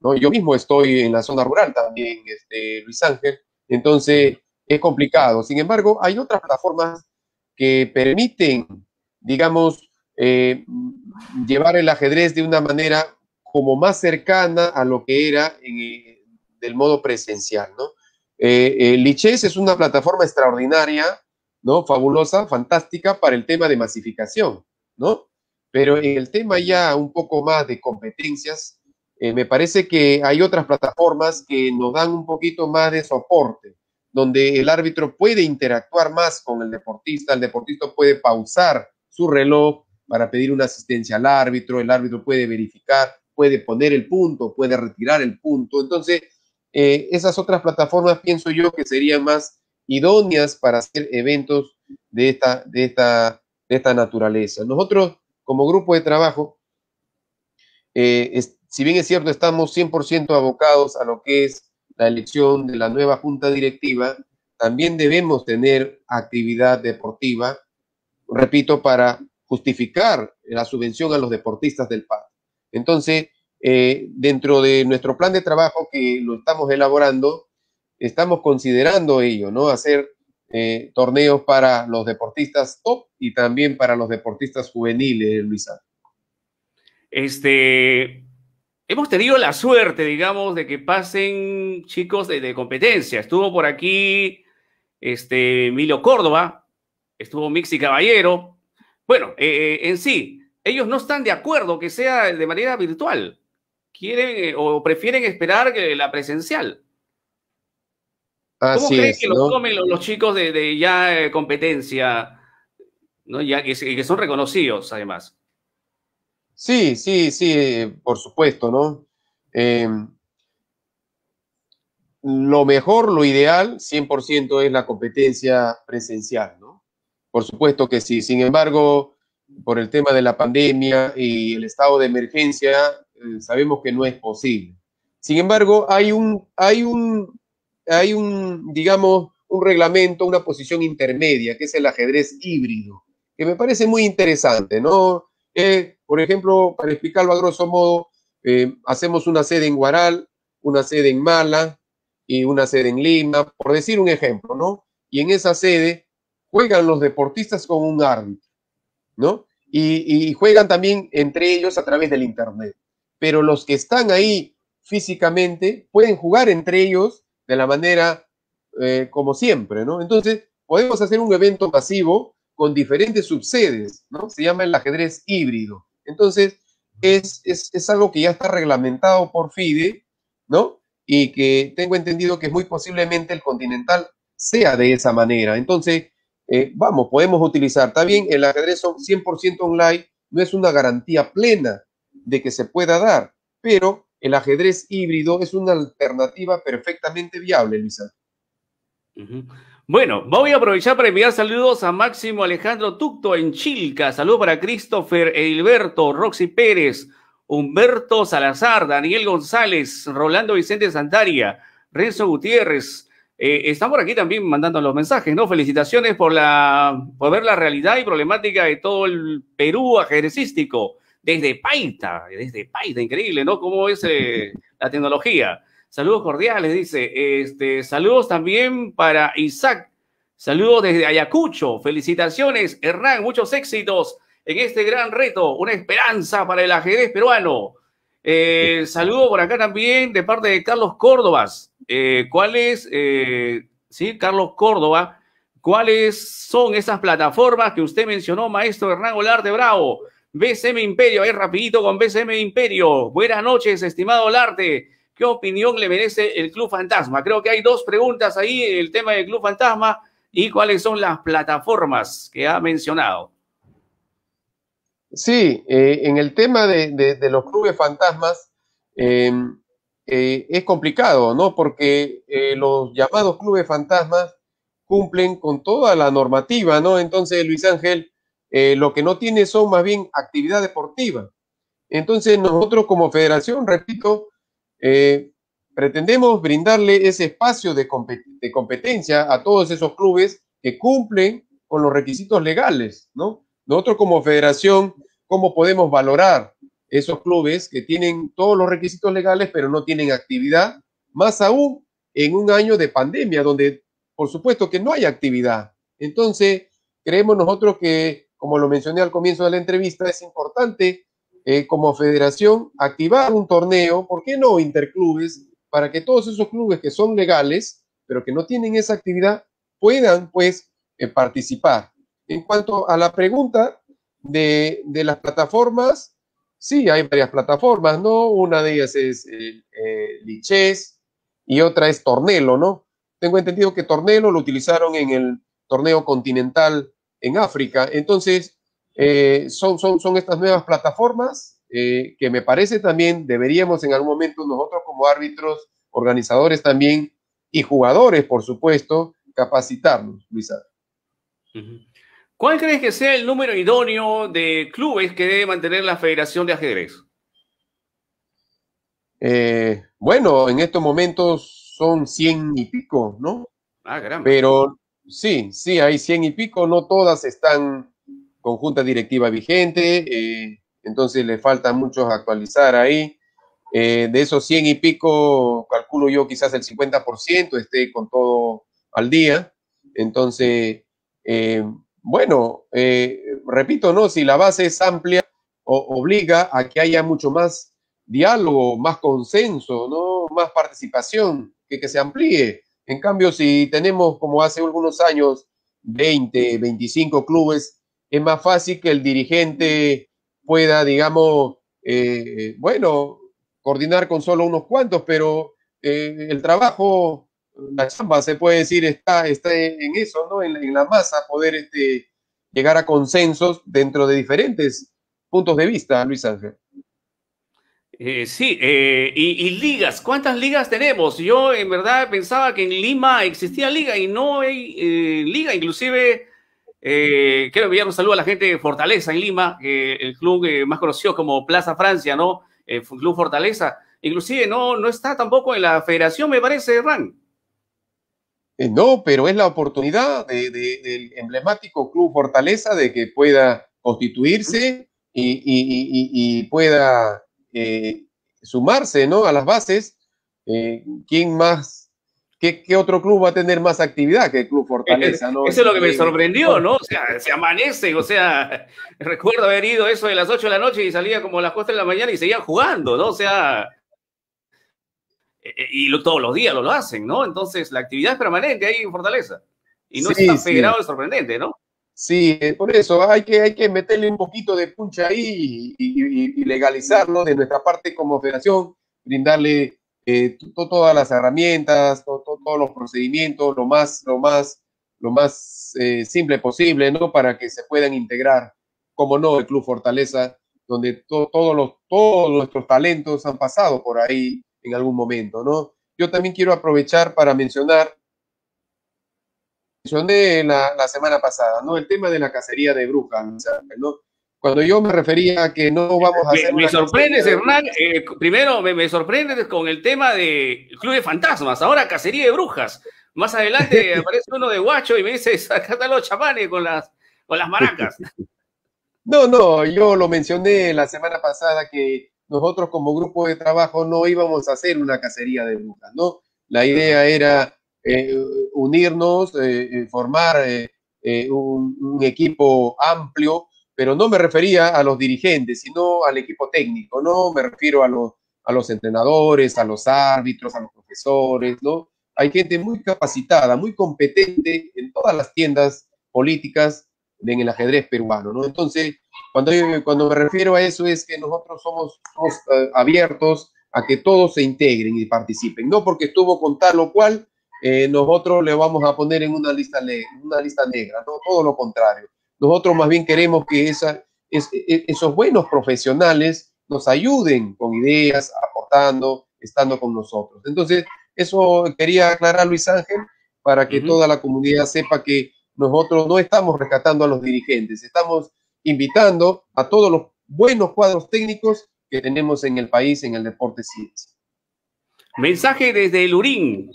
Speaker 2: ¿no? Yo mismo estoy en la zona rural también, este, Luis Ángel, entonces es complicado. Sin embargo, hay otras plataformas que permiten, digamos, eh, llevar el ajedrez de una manera como más cercana a lo que era del modo presencial, ¿no? Lichess es una plataforma extraordinaria ¿no? Fabulosa, fantástica para el tema de masificación, ¿no? Pero en el tema ya un poco más de competencias, eh, me parece que hay otras plataformas que nos dan un poquito más de soporte, donde el árbitro puede interactuar más con el deportista, el deportista puede pausar su reloj para pedir una asistencia al árbitro, el árbitro puede verificar, puede poner el punto, puede retirar el punto. Entonces, eh, esas otras plataformas pienso yo que serían más idóneas para hacer eventos de esta, de esta, esta naturaleza. Nosotros, como grupo de trabajo, eh, si bien es cierto, estamos 100% abocados a lo que es la elección de la nueva junta directiva, también debemos tener actividad deportiva, repito, para justificar la subvención a los deportistas del PAD. Entonces, eh, dentro de nuestro plan de trabajo que lo estamos elaborando, estamos considerando ello, ¿no? Hacer eh, torneos para los deportistas top y también para los deportistas juveniles, Luisa.
Speaker 1: Este, hemos tenido la suerte, digamos, de que pasen chicos de, competencia. Estuvo por aquí este, Emilio Córdoba, estuvo Mixi Caballero. Bueno, eh, eh, en sí, ellos no están de acuerdo que sea de manera virtual. Quieren o prefieren esperar que la presencial.
Speaker 2: ¿Cómo crees que lo tomen
Speaker 1: los, chicos de, ya eh, competencia, ¿no? ya que, son reconocidos además?
Speaker 2: Sí, sí, sí, por supuesto, ¿no? Em, lo mejor, lo ideal, 100% es la competencia presencial, ¿no? Por supuesto que sí. Sin embargo, por el tema de la pandemia y el estado de emergencia, eh, sabemos que no es posible. Sin embargo, hay un, hay un hay un, digamos, un reglamento, una posición intermedia, que es el ajedrez híbrido, que me parece muy interesante, ¿no? Eh, por ejemplo, para explicarlo a grosso modo, eh, hacemos una sede en Guaral, una sede en Mala y una sede en Lima, por decir un ejemplo, ¿no? Y en esa sede juegan los deportistas con un árbitro, ¿no? y juegan también entre ellos a través del Internet. Pero los que están ahí físicamente pueden jugar entre ellos de la manera eh, como siempre, ¿no? Entonces, podemos hacer un evento masivo con diferentes subsedes, ¿no? Se llama el ajedrez híbrido. Entonces, es, algo que ya está reglamentado por FIDE, ¿no? Y que tengo entendido que muy posiblemente el continental sea de esa manera. Entonces, eh, vamos, podemos utilizar. Está bien, el ajedrez 100% online no es una garantía plena de que se pueda dar, pero el ajedrez híbrido es una alternativa perfectamente viable, Luisa.
Speaker 1: Bueno, voy a aprovechar para enviar saludos a Máximo Alejandro Tucto en Chilca. Saludos para Christopher Edilberto, Roxy Pérez, Humberto Salazar, Daniel González, Rolando Vicente Santaria, Renzo Gutiérrez. Eh, estamos están por aquí también mandando los mensajes, ¿no? Felicitaciones por, la, por ver la realidad y problemática de todo el Perú ajedrecístico desde Paita, desde Paita, increíble, ¿no? ¿Cómo es eh, la tecnología? Saludos cordiales, dice. Este, saludos también para Isaac. Saludos desde Ayacucho. Felicitaciones, Hernán. Muchos éxitos en este gran reto. Una esperanza para el ajedrez peruano. Eh, saludo por acá también de parte de Carlos Córdoba. Eh, ¿Cuál es, eh, sí, Carlos Córdoba? ¿Cuáles son esas plataformas que usted mencionó, maestro Hernán de Bravo? BCM Imperio, ahí rapidito con BCM Imperio. Buenas noches, estimado Larte. ¿Qué opinión le merece el Club Fantasma? Creo que hay dos preguntas ahí, el tema del Club Fantasma y cuáles son las plataformas que ha mencionado.
Speaker 2: Sí, eh, en el tema de, los clubes fantasmas em, eh, es complicado, ¿no? Porque eh, los llamados clubes fantasmas cumplen con toda la normativa, ¿no? Entonces, Luis Ángel, eh, lo que no tiene son más bien actividad deportiva. Entonces nosotros como federación, repito, eh, pretendemos brindarle ese espacio de, competencia a todos esos clubes que cumplen con los requisitos legales, ¿no? Nosotros como federación, ¿cómo podemos valorar esos clubes que tienen todos los requisitos legales pero no tienen actividad? Más aún en un año de pandemia donde, por supuesto, que no hay actividad. Entonces, creemos nosotros que como lo mencioné al comienzo de la entrevista, es importante eh, como federación activar un torneo, ¿por qué no interclubes? Para que todos esos clubes que son legales, pero que no tienen esa actividad, puedan pues eh, participar. En cuanto a la pregunta de, las plataformas, sí, hay varias plataformas, ¿no? Una de ellas es eh, Lichés y otra es Tornelo, ¿no? Tengo entendido que Tornelo lo utilizaron en el torneo continental en África. Entonces, eh, son, son, son estas nuevas plataformas eh, que me parece también deberíamos en algún momento nosotros como árbitros, organizadores también y jugadores, por supuesto, capacitarnos, Luisa.
Speaker 1: ¿Cuál crees que sea el número idóneo de clubes que debe mantener la Federación de Ajedrez?
Speaker 2: Eh, bueno, en estos momentos son cien y pico, ¿no? Ah, gran. Pero Sí, sí, hay cien y pico, no todas están con junta directiva vigente, eh, entonces le falta muchos actualizar ahí. Eh, de esos cien y pico, calculo yo quizás el 50% esté con todo al día. Entonces, eh, bueno, repito, ¿no? Si la base es amplia, obliga a que haya mucho más diálogo, más consenso, ¿no? Más participación, que, que se amplíe en cambio, si tenemos como hace algunos años 20, 25 clubes, es más fácil que el dirigente pueda, digamos, eh, bueno, coordinar con solo unos cuantos, pero eh, el trabajo, la chamba, se puede decir, está, está en eso, ¿no? En, en la masa, poder este, llegar a consensos dentro de diferentes puntos de vista, Luis Ángel.
Speaker 1: Eh, sí, eh, y, ligas, ¿cuántas ligas tenemos? Yo en verdad pensaba que en Lima existía liga y no hay eh, liga, inclusive quiero enviar un saludo a la gente de Fortaleza en Lima, el club más conocido como Plaza Francia, ¿no? El club Fortaleza, inclusive no, no está tampoco en la federación, me parece, Ran.
Speaker 2: no, pero es la oportunidad del emblemático club Fortaleza de que pueda constituirse y pueda eh, sumarse ¿no? a las bases, eh, ¿quién más? Qué, qué, otro club va a tener más actividad que el Club Fortaleza? Eh, ¿no? Eso es lo que me sorprendió, ¿no?
Speaker 1: O sea, se amanece, o sea, recuerdo haber ido eso de las 8 de la noche y salía como a las 4 de la mañana y seguían jugando, ¿no? O sea, y lo, todos los días lo, hacen, ¿no? Entonces, la actividad es permanente ahí en Fortaleza.
Speaker 2: Y no es federado sorprendente, ¿no? Sí, eh, por eso ah, hay que, hay que meterle un poquito de puncha ahí
Speaker 1: y,
Speaker 2: legalizarlo de nuestra parte como federación, brindarle eh, todas las herramientas, todos los procedimientos, lo más, lo más, lo más eh, simple posible, ¿no? Para que se puedan integrar, como no, el Club Fortaleza, donde todos, los, todos nuestros talentos han pasado por ahí en algún momento, ¿no? Yo también quiero aprovechar para mencionar Mencioné la, semana pasada, ¿no? El tema de la cacería de brujas, ¿no? Cuando yo me refería a que no vamos a hacer. Me, sorprendes, Hernán.
Speaker 1: Eh, primero, me, sorprendes con el tema del Club de Fantasmas, ahora cacería de brujas. Más adelante aparece uno de guacho y me dice: acá los chamanes con las, con las maracas.
Speaker 2: No, no, yo lo mencioné la
Speaker 1: semana pasada que
Speaker 2: nosotros como grupo de trabajo no íbamos a hacer una cacería de brujas, ¿no? La idea era eh, unirnos, eh, eh, formar un, equipo amplio, pero no me refería a los dirigentes, sino al equipo técnico, ¿no? Me refiero a los, a los entrenadores, a los árbitros, a los profesores, ¿no? Hay gente muy capacitada, muy competente en todas las tiendas políticas en el ajedrez peruano, ¿no? Entonces, cuando, cuando me refiero a eso es que nosotros somos, abiertos a que todos se integren y participen, no porque estuvo con tal o cual, eh, nosotros le vamos a poner en una lista, negra, todo lo contrario. Nosotros más bien queremos que e, e, esos buenos profesionales nos ayuden con ideas, aportando, estando con nosotros. Entonces, eso quería aclarar Luis Ángel para que toda la comunidad sepa que nosotros no estamos rescatando a los dirigentes, estamos invitando a todos los buenos cuadros técnicos que tenemos en el país en el deporte ciencia.
Speaker 1: Mensaje desde Lurín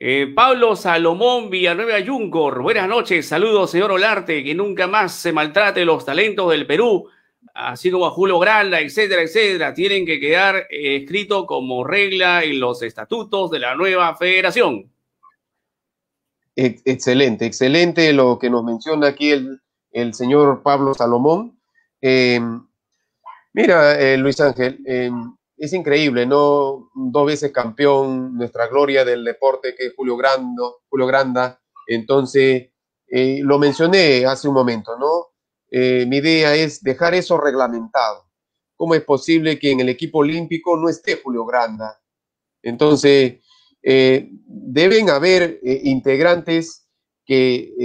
Speaker 1: eh, Pablo Salomón Villanueva Yuncor, buenas noches, saludos señor Olarte, que nunca más se maltrate los talentos del Perú, así como a Julio Granda, etcétera, etcétera, tienen que quedar escritos eh, escrito como regla en los estatutos de la nueva federación.
Speaker 2: Excelente, excelente lo que nos menciona aquí el, señor Pablo Salomón. Eh, mira, Luis Ángel, es increíble, ¿no? Dos veces campeón, nuestra gloria del deporte que es Julio, Grando, Julio Granda. Entonces, eh, lo mencioné hace un momento, ¿no? Eh, mi idea es dejar eso reglamentado. ¿Cómo es posible que en el equipo olímpico no esté Julio Granda? Entonces, eh, deben haber integrantes que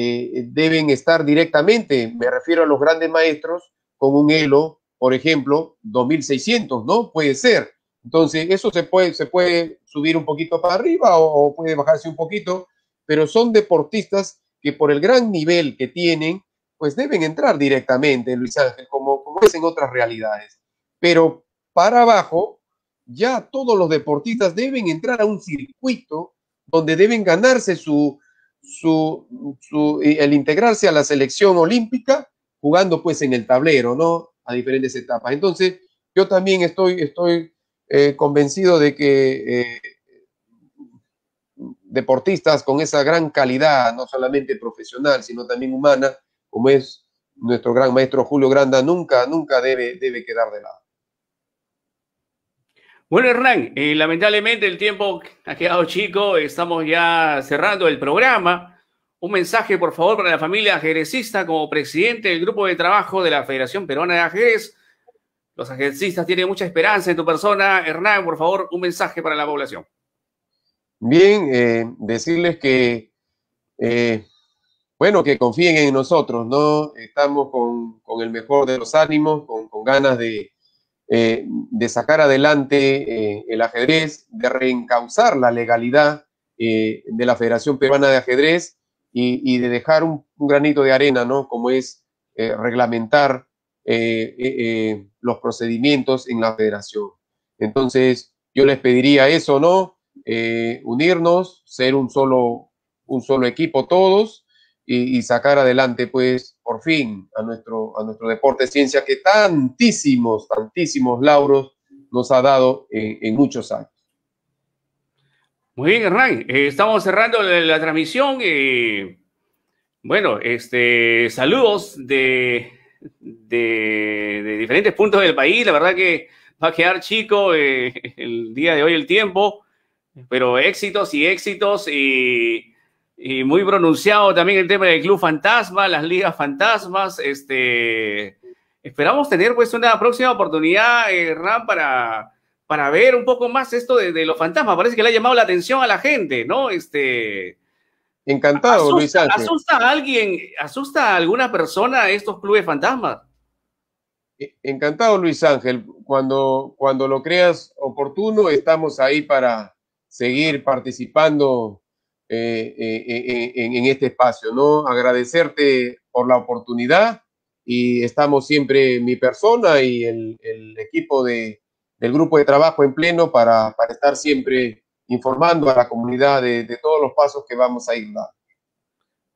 Speaker 2: deben estar directamente, me refiero a los grandes maestros, con un elo por ejemplo, 2600, ¿no? Puede ser. Entonces, eso se puede, se puede subir un poquito para arriba o, puede bajarse un poquito, pero son deportistas que por el gran nivel que tienen, pues deben entrar directamente, Luis Ángel, como, como es en otras realidades. Pero para abajo, ya todos los deportistas deben entrar a un circuito donde deben ganarse su, su, su, el integrarse a la selección olímpica jugando pues en el tablero, ¿no? a diferentes etapas. Entonces, yo también estoy, estoy eh, convencido de que eh, deportistas con esa gran calidad, no solamente profesional, sino también humana, como es nuestro gran maestro Julio Granda, nunca, nunca debe, debe quedar de lado.
Speaker 1: Bueno, Hernán, eh, lamentablemente el tiempo ha quedado chico, estamos ya cerrando el programa. Un mensaje, por favor, para la familia ajedrecista como presidente del grupo de trabajo de la Federación Peruana de Ajedrez. Los ajedrecistas tienen mucha esperanza en tu persona. Hernán, por favor, un mensaje para la población.
Speaker 2: Bien, eh, decirles que, eh, bueno, que confíen en nosotros, ¿no?
Speaker 1: Estamos con, el mejor
Speaker 2: de los ánimos, con, ganas de, eh, de sacar adelante el ajedrez, de reencauzar la legalidad de la Federación Peruana de Ajedrez y, de dejar un, granito de arena, ¿no? Como es eh, reglamentar eh, eh, los procedimientos en la federación. Entonces, yo les pediría eso, ¿no? unirnos, ser un solo, un solo equipo todos y, sacar adelante, pues, por fin a nuestro, a nuestro deporte ciencia que tantísimos, tantísimos lauros nos ha dado en muchos
Speaker 1: años. Muy bien, Hernán. Eh, estamos cerrando la, transmisión. bueno, este, saludos de, de, diferentes puntos del país. La verdad que va a quedar chico eh, el día de hoy el tiempo, pero éxitos y éxitos y, muy pronunciado también el tema del Club Fantasma, las ligas fantasmas. Este, esperamos tener pues una próxima oportunidad, eh, Hernán, para para ver un poco más esto de, los fantasmas. Parece que le ha llamado la atención a la gente, ¿no? Este. Encantado, Luis Ángel. ¿Asusta a alguien, asusta a alguna persona estos clubes fantasmas?
Speaker 2: E, encantado, Luis Ángel. Cuando, cuando lo creas oportuno, estamos ahí para seguir participando eh, eh, eh, en, este espacio, ¿no? Agradecerte por la oportunidad y estamos siempre mi persona y el equipo de, el grupo de trabajo en pleno para, estar siempre informando a la comunidad de, todos los pasos que vamos a ir dando.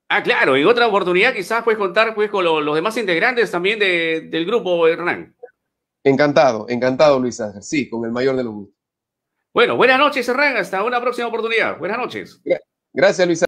Speaker 1: Ah, claro, y otra oportunidad quizás puedes contar pues, con los demás integrantes también del grupo, Hernán.
Speaker 2: Encantado, encantado Luis Ángel, sí, con el mayor de los gustos.
Speaker 1: Bueno, buenas noches, Hernán, hasta una próxima oportunidad. Buenas noches. Gracias, Luis Ángel.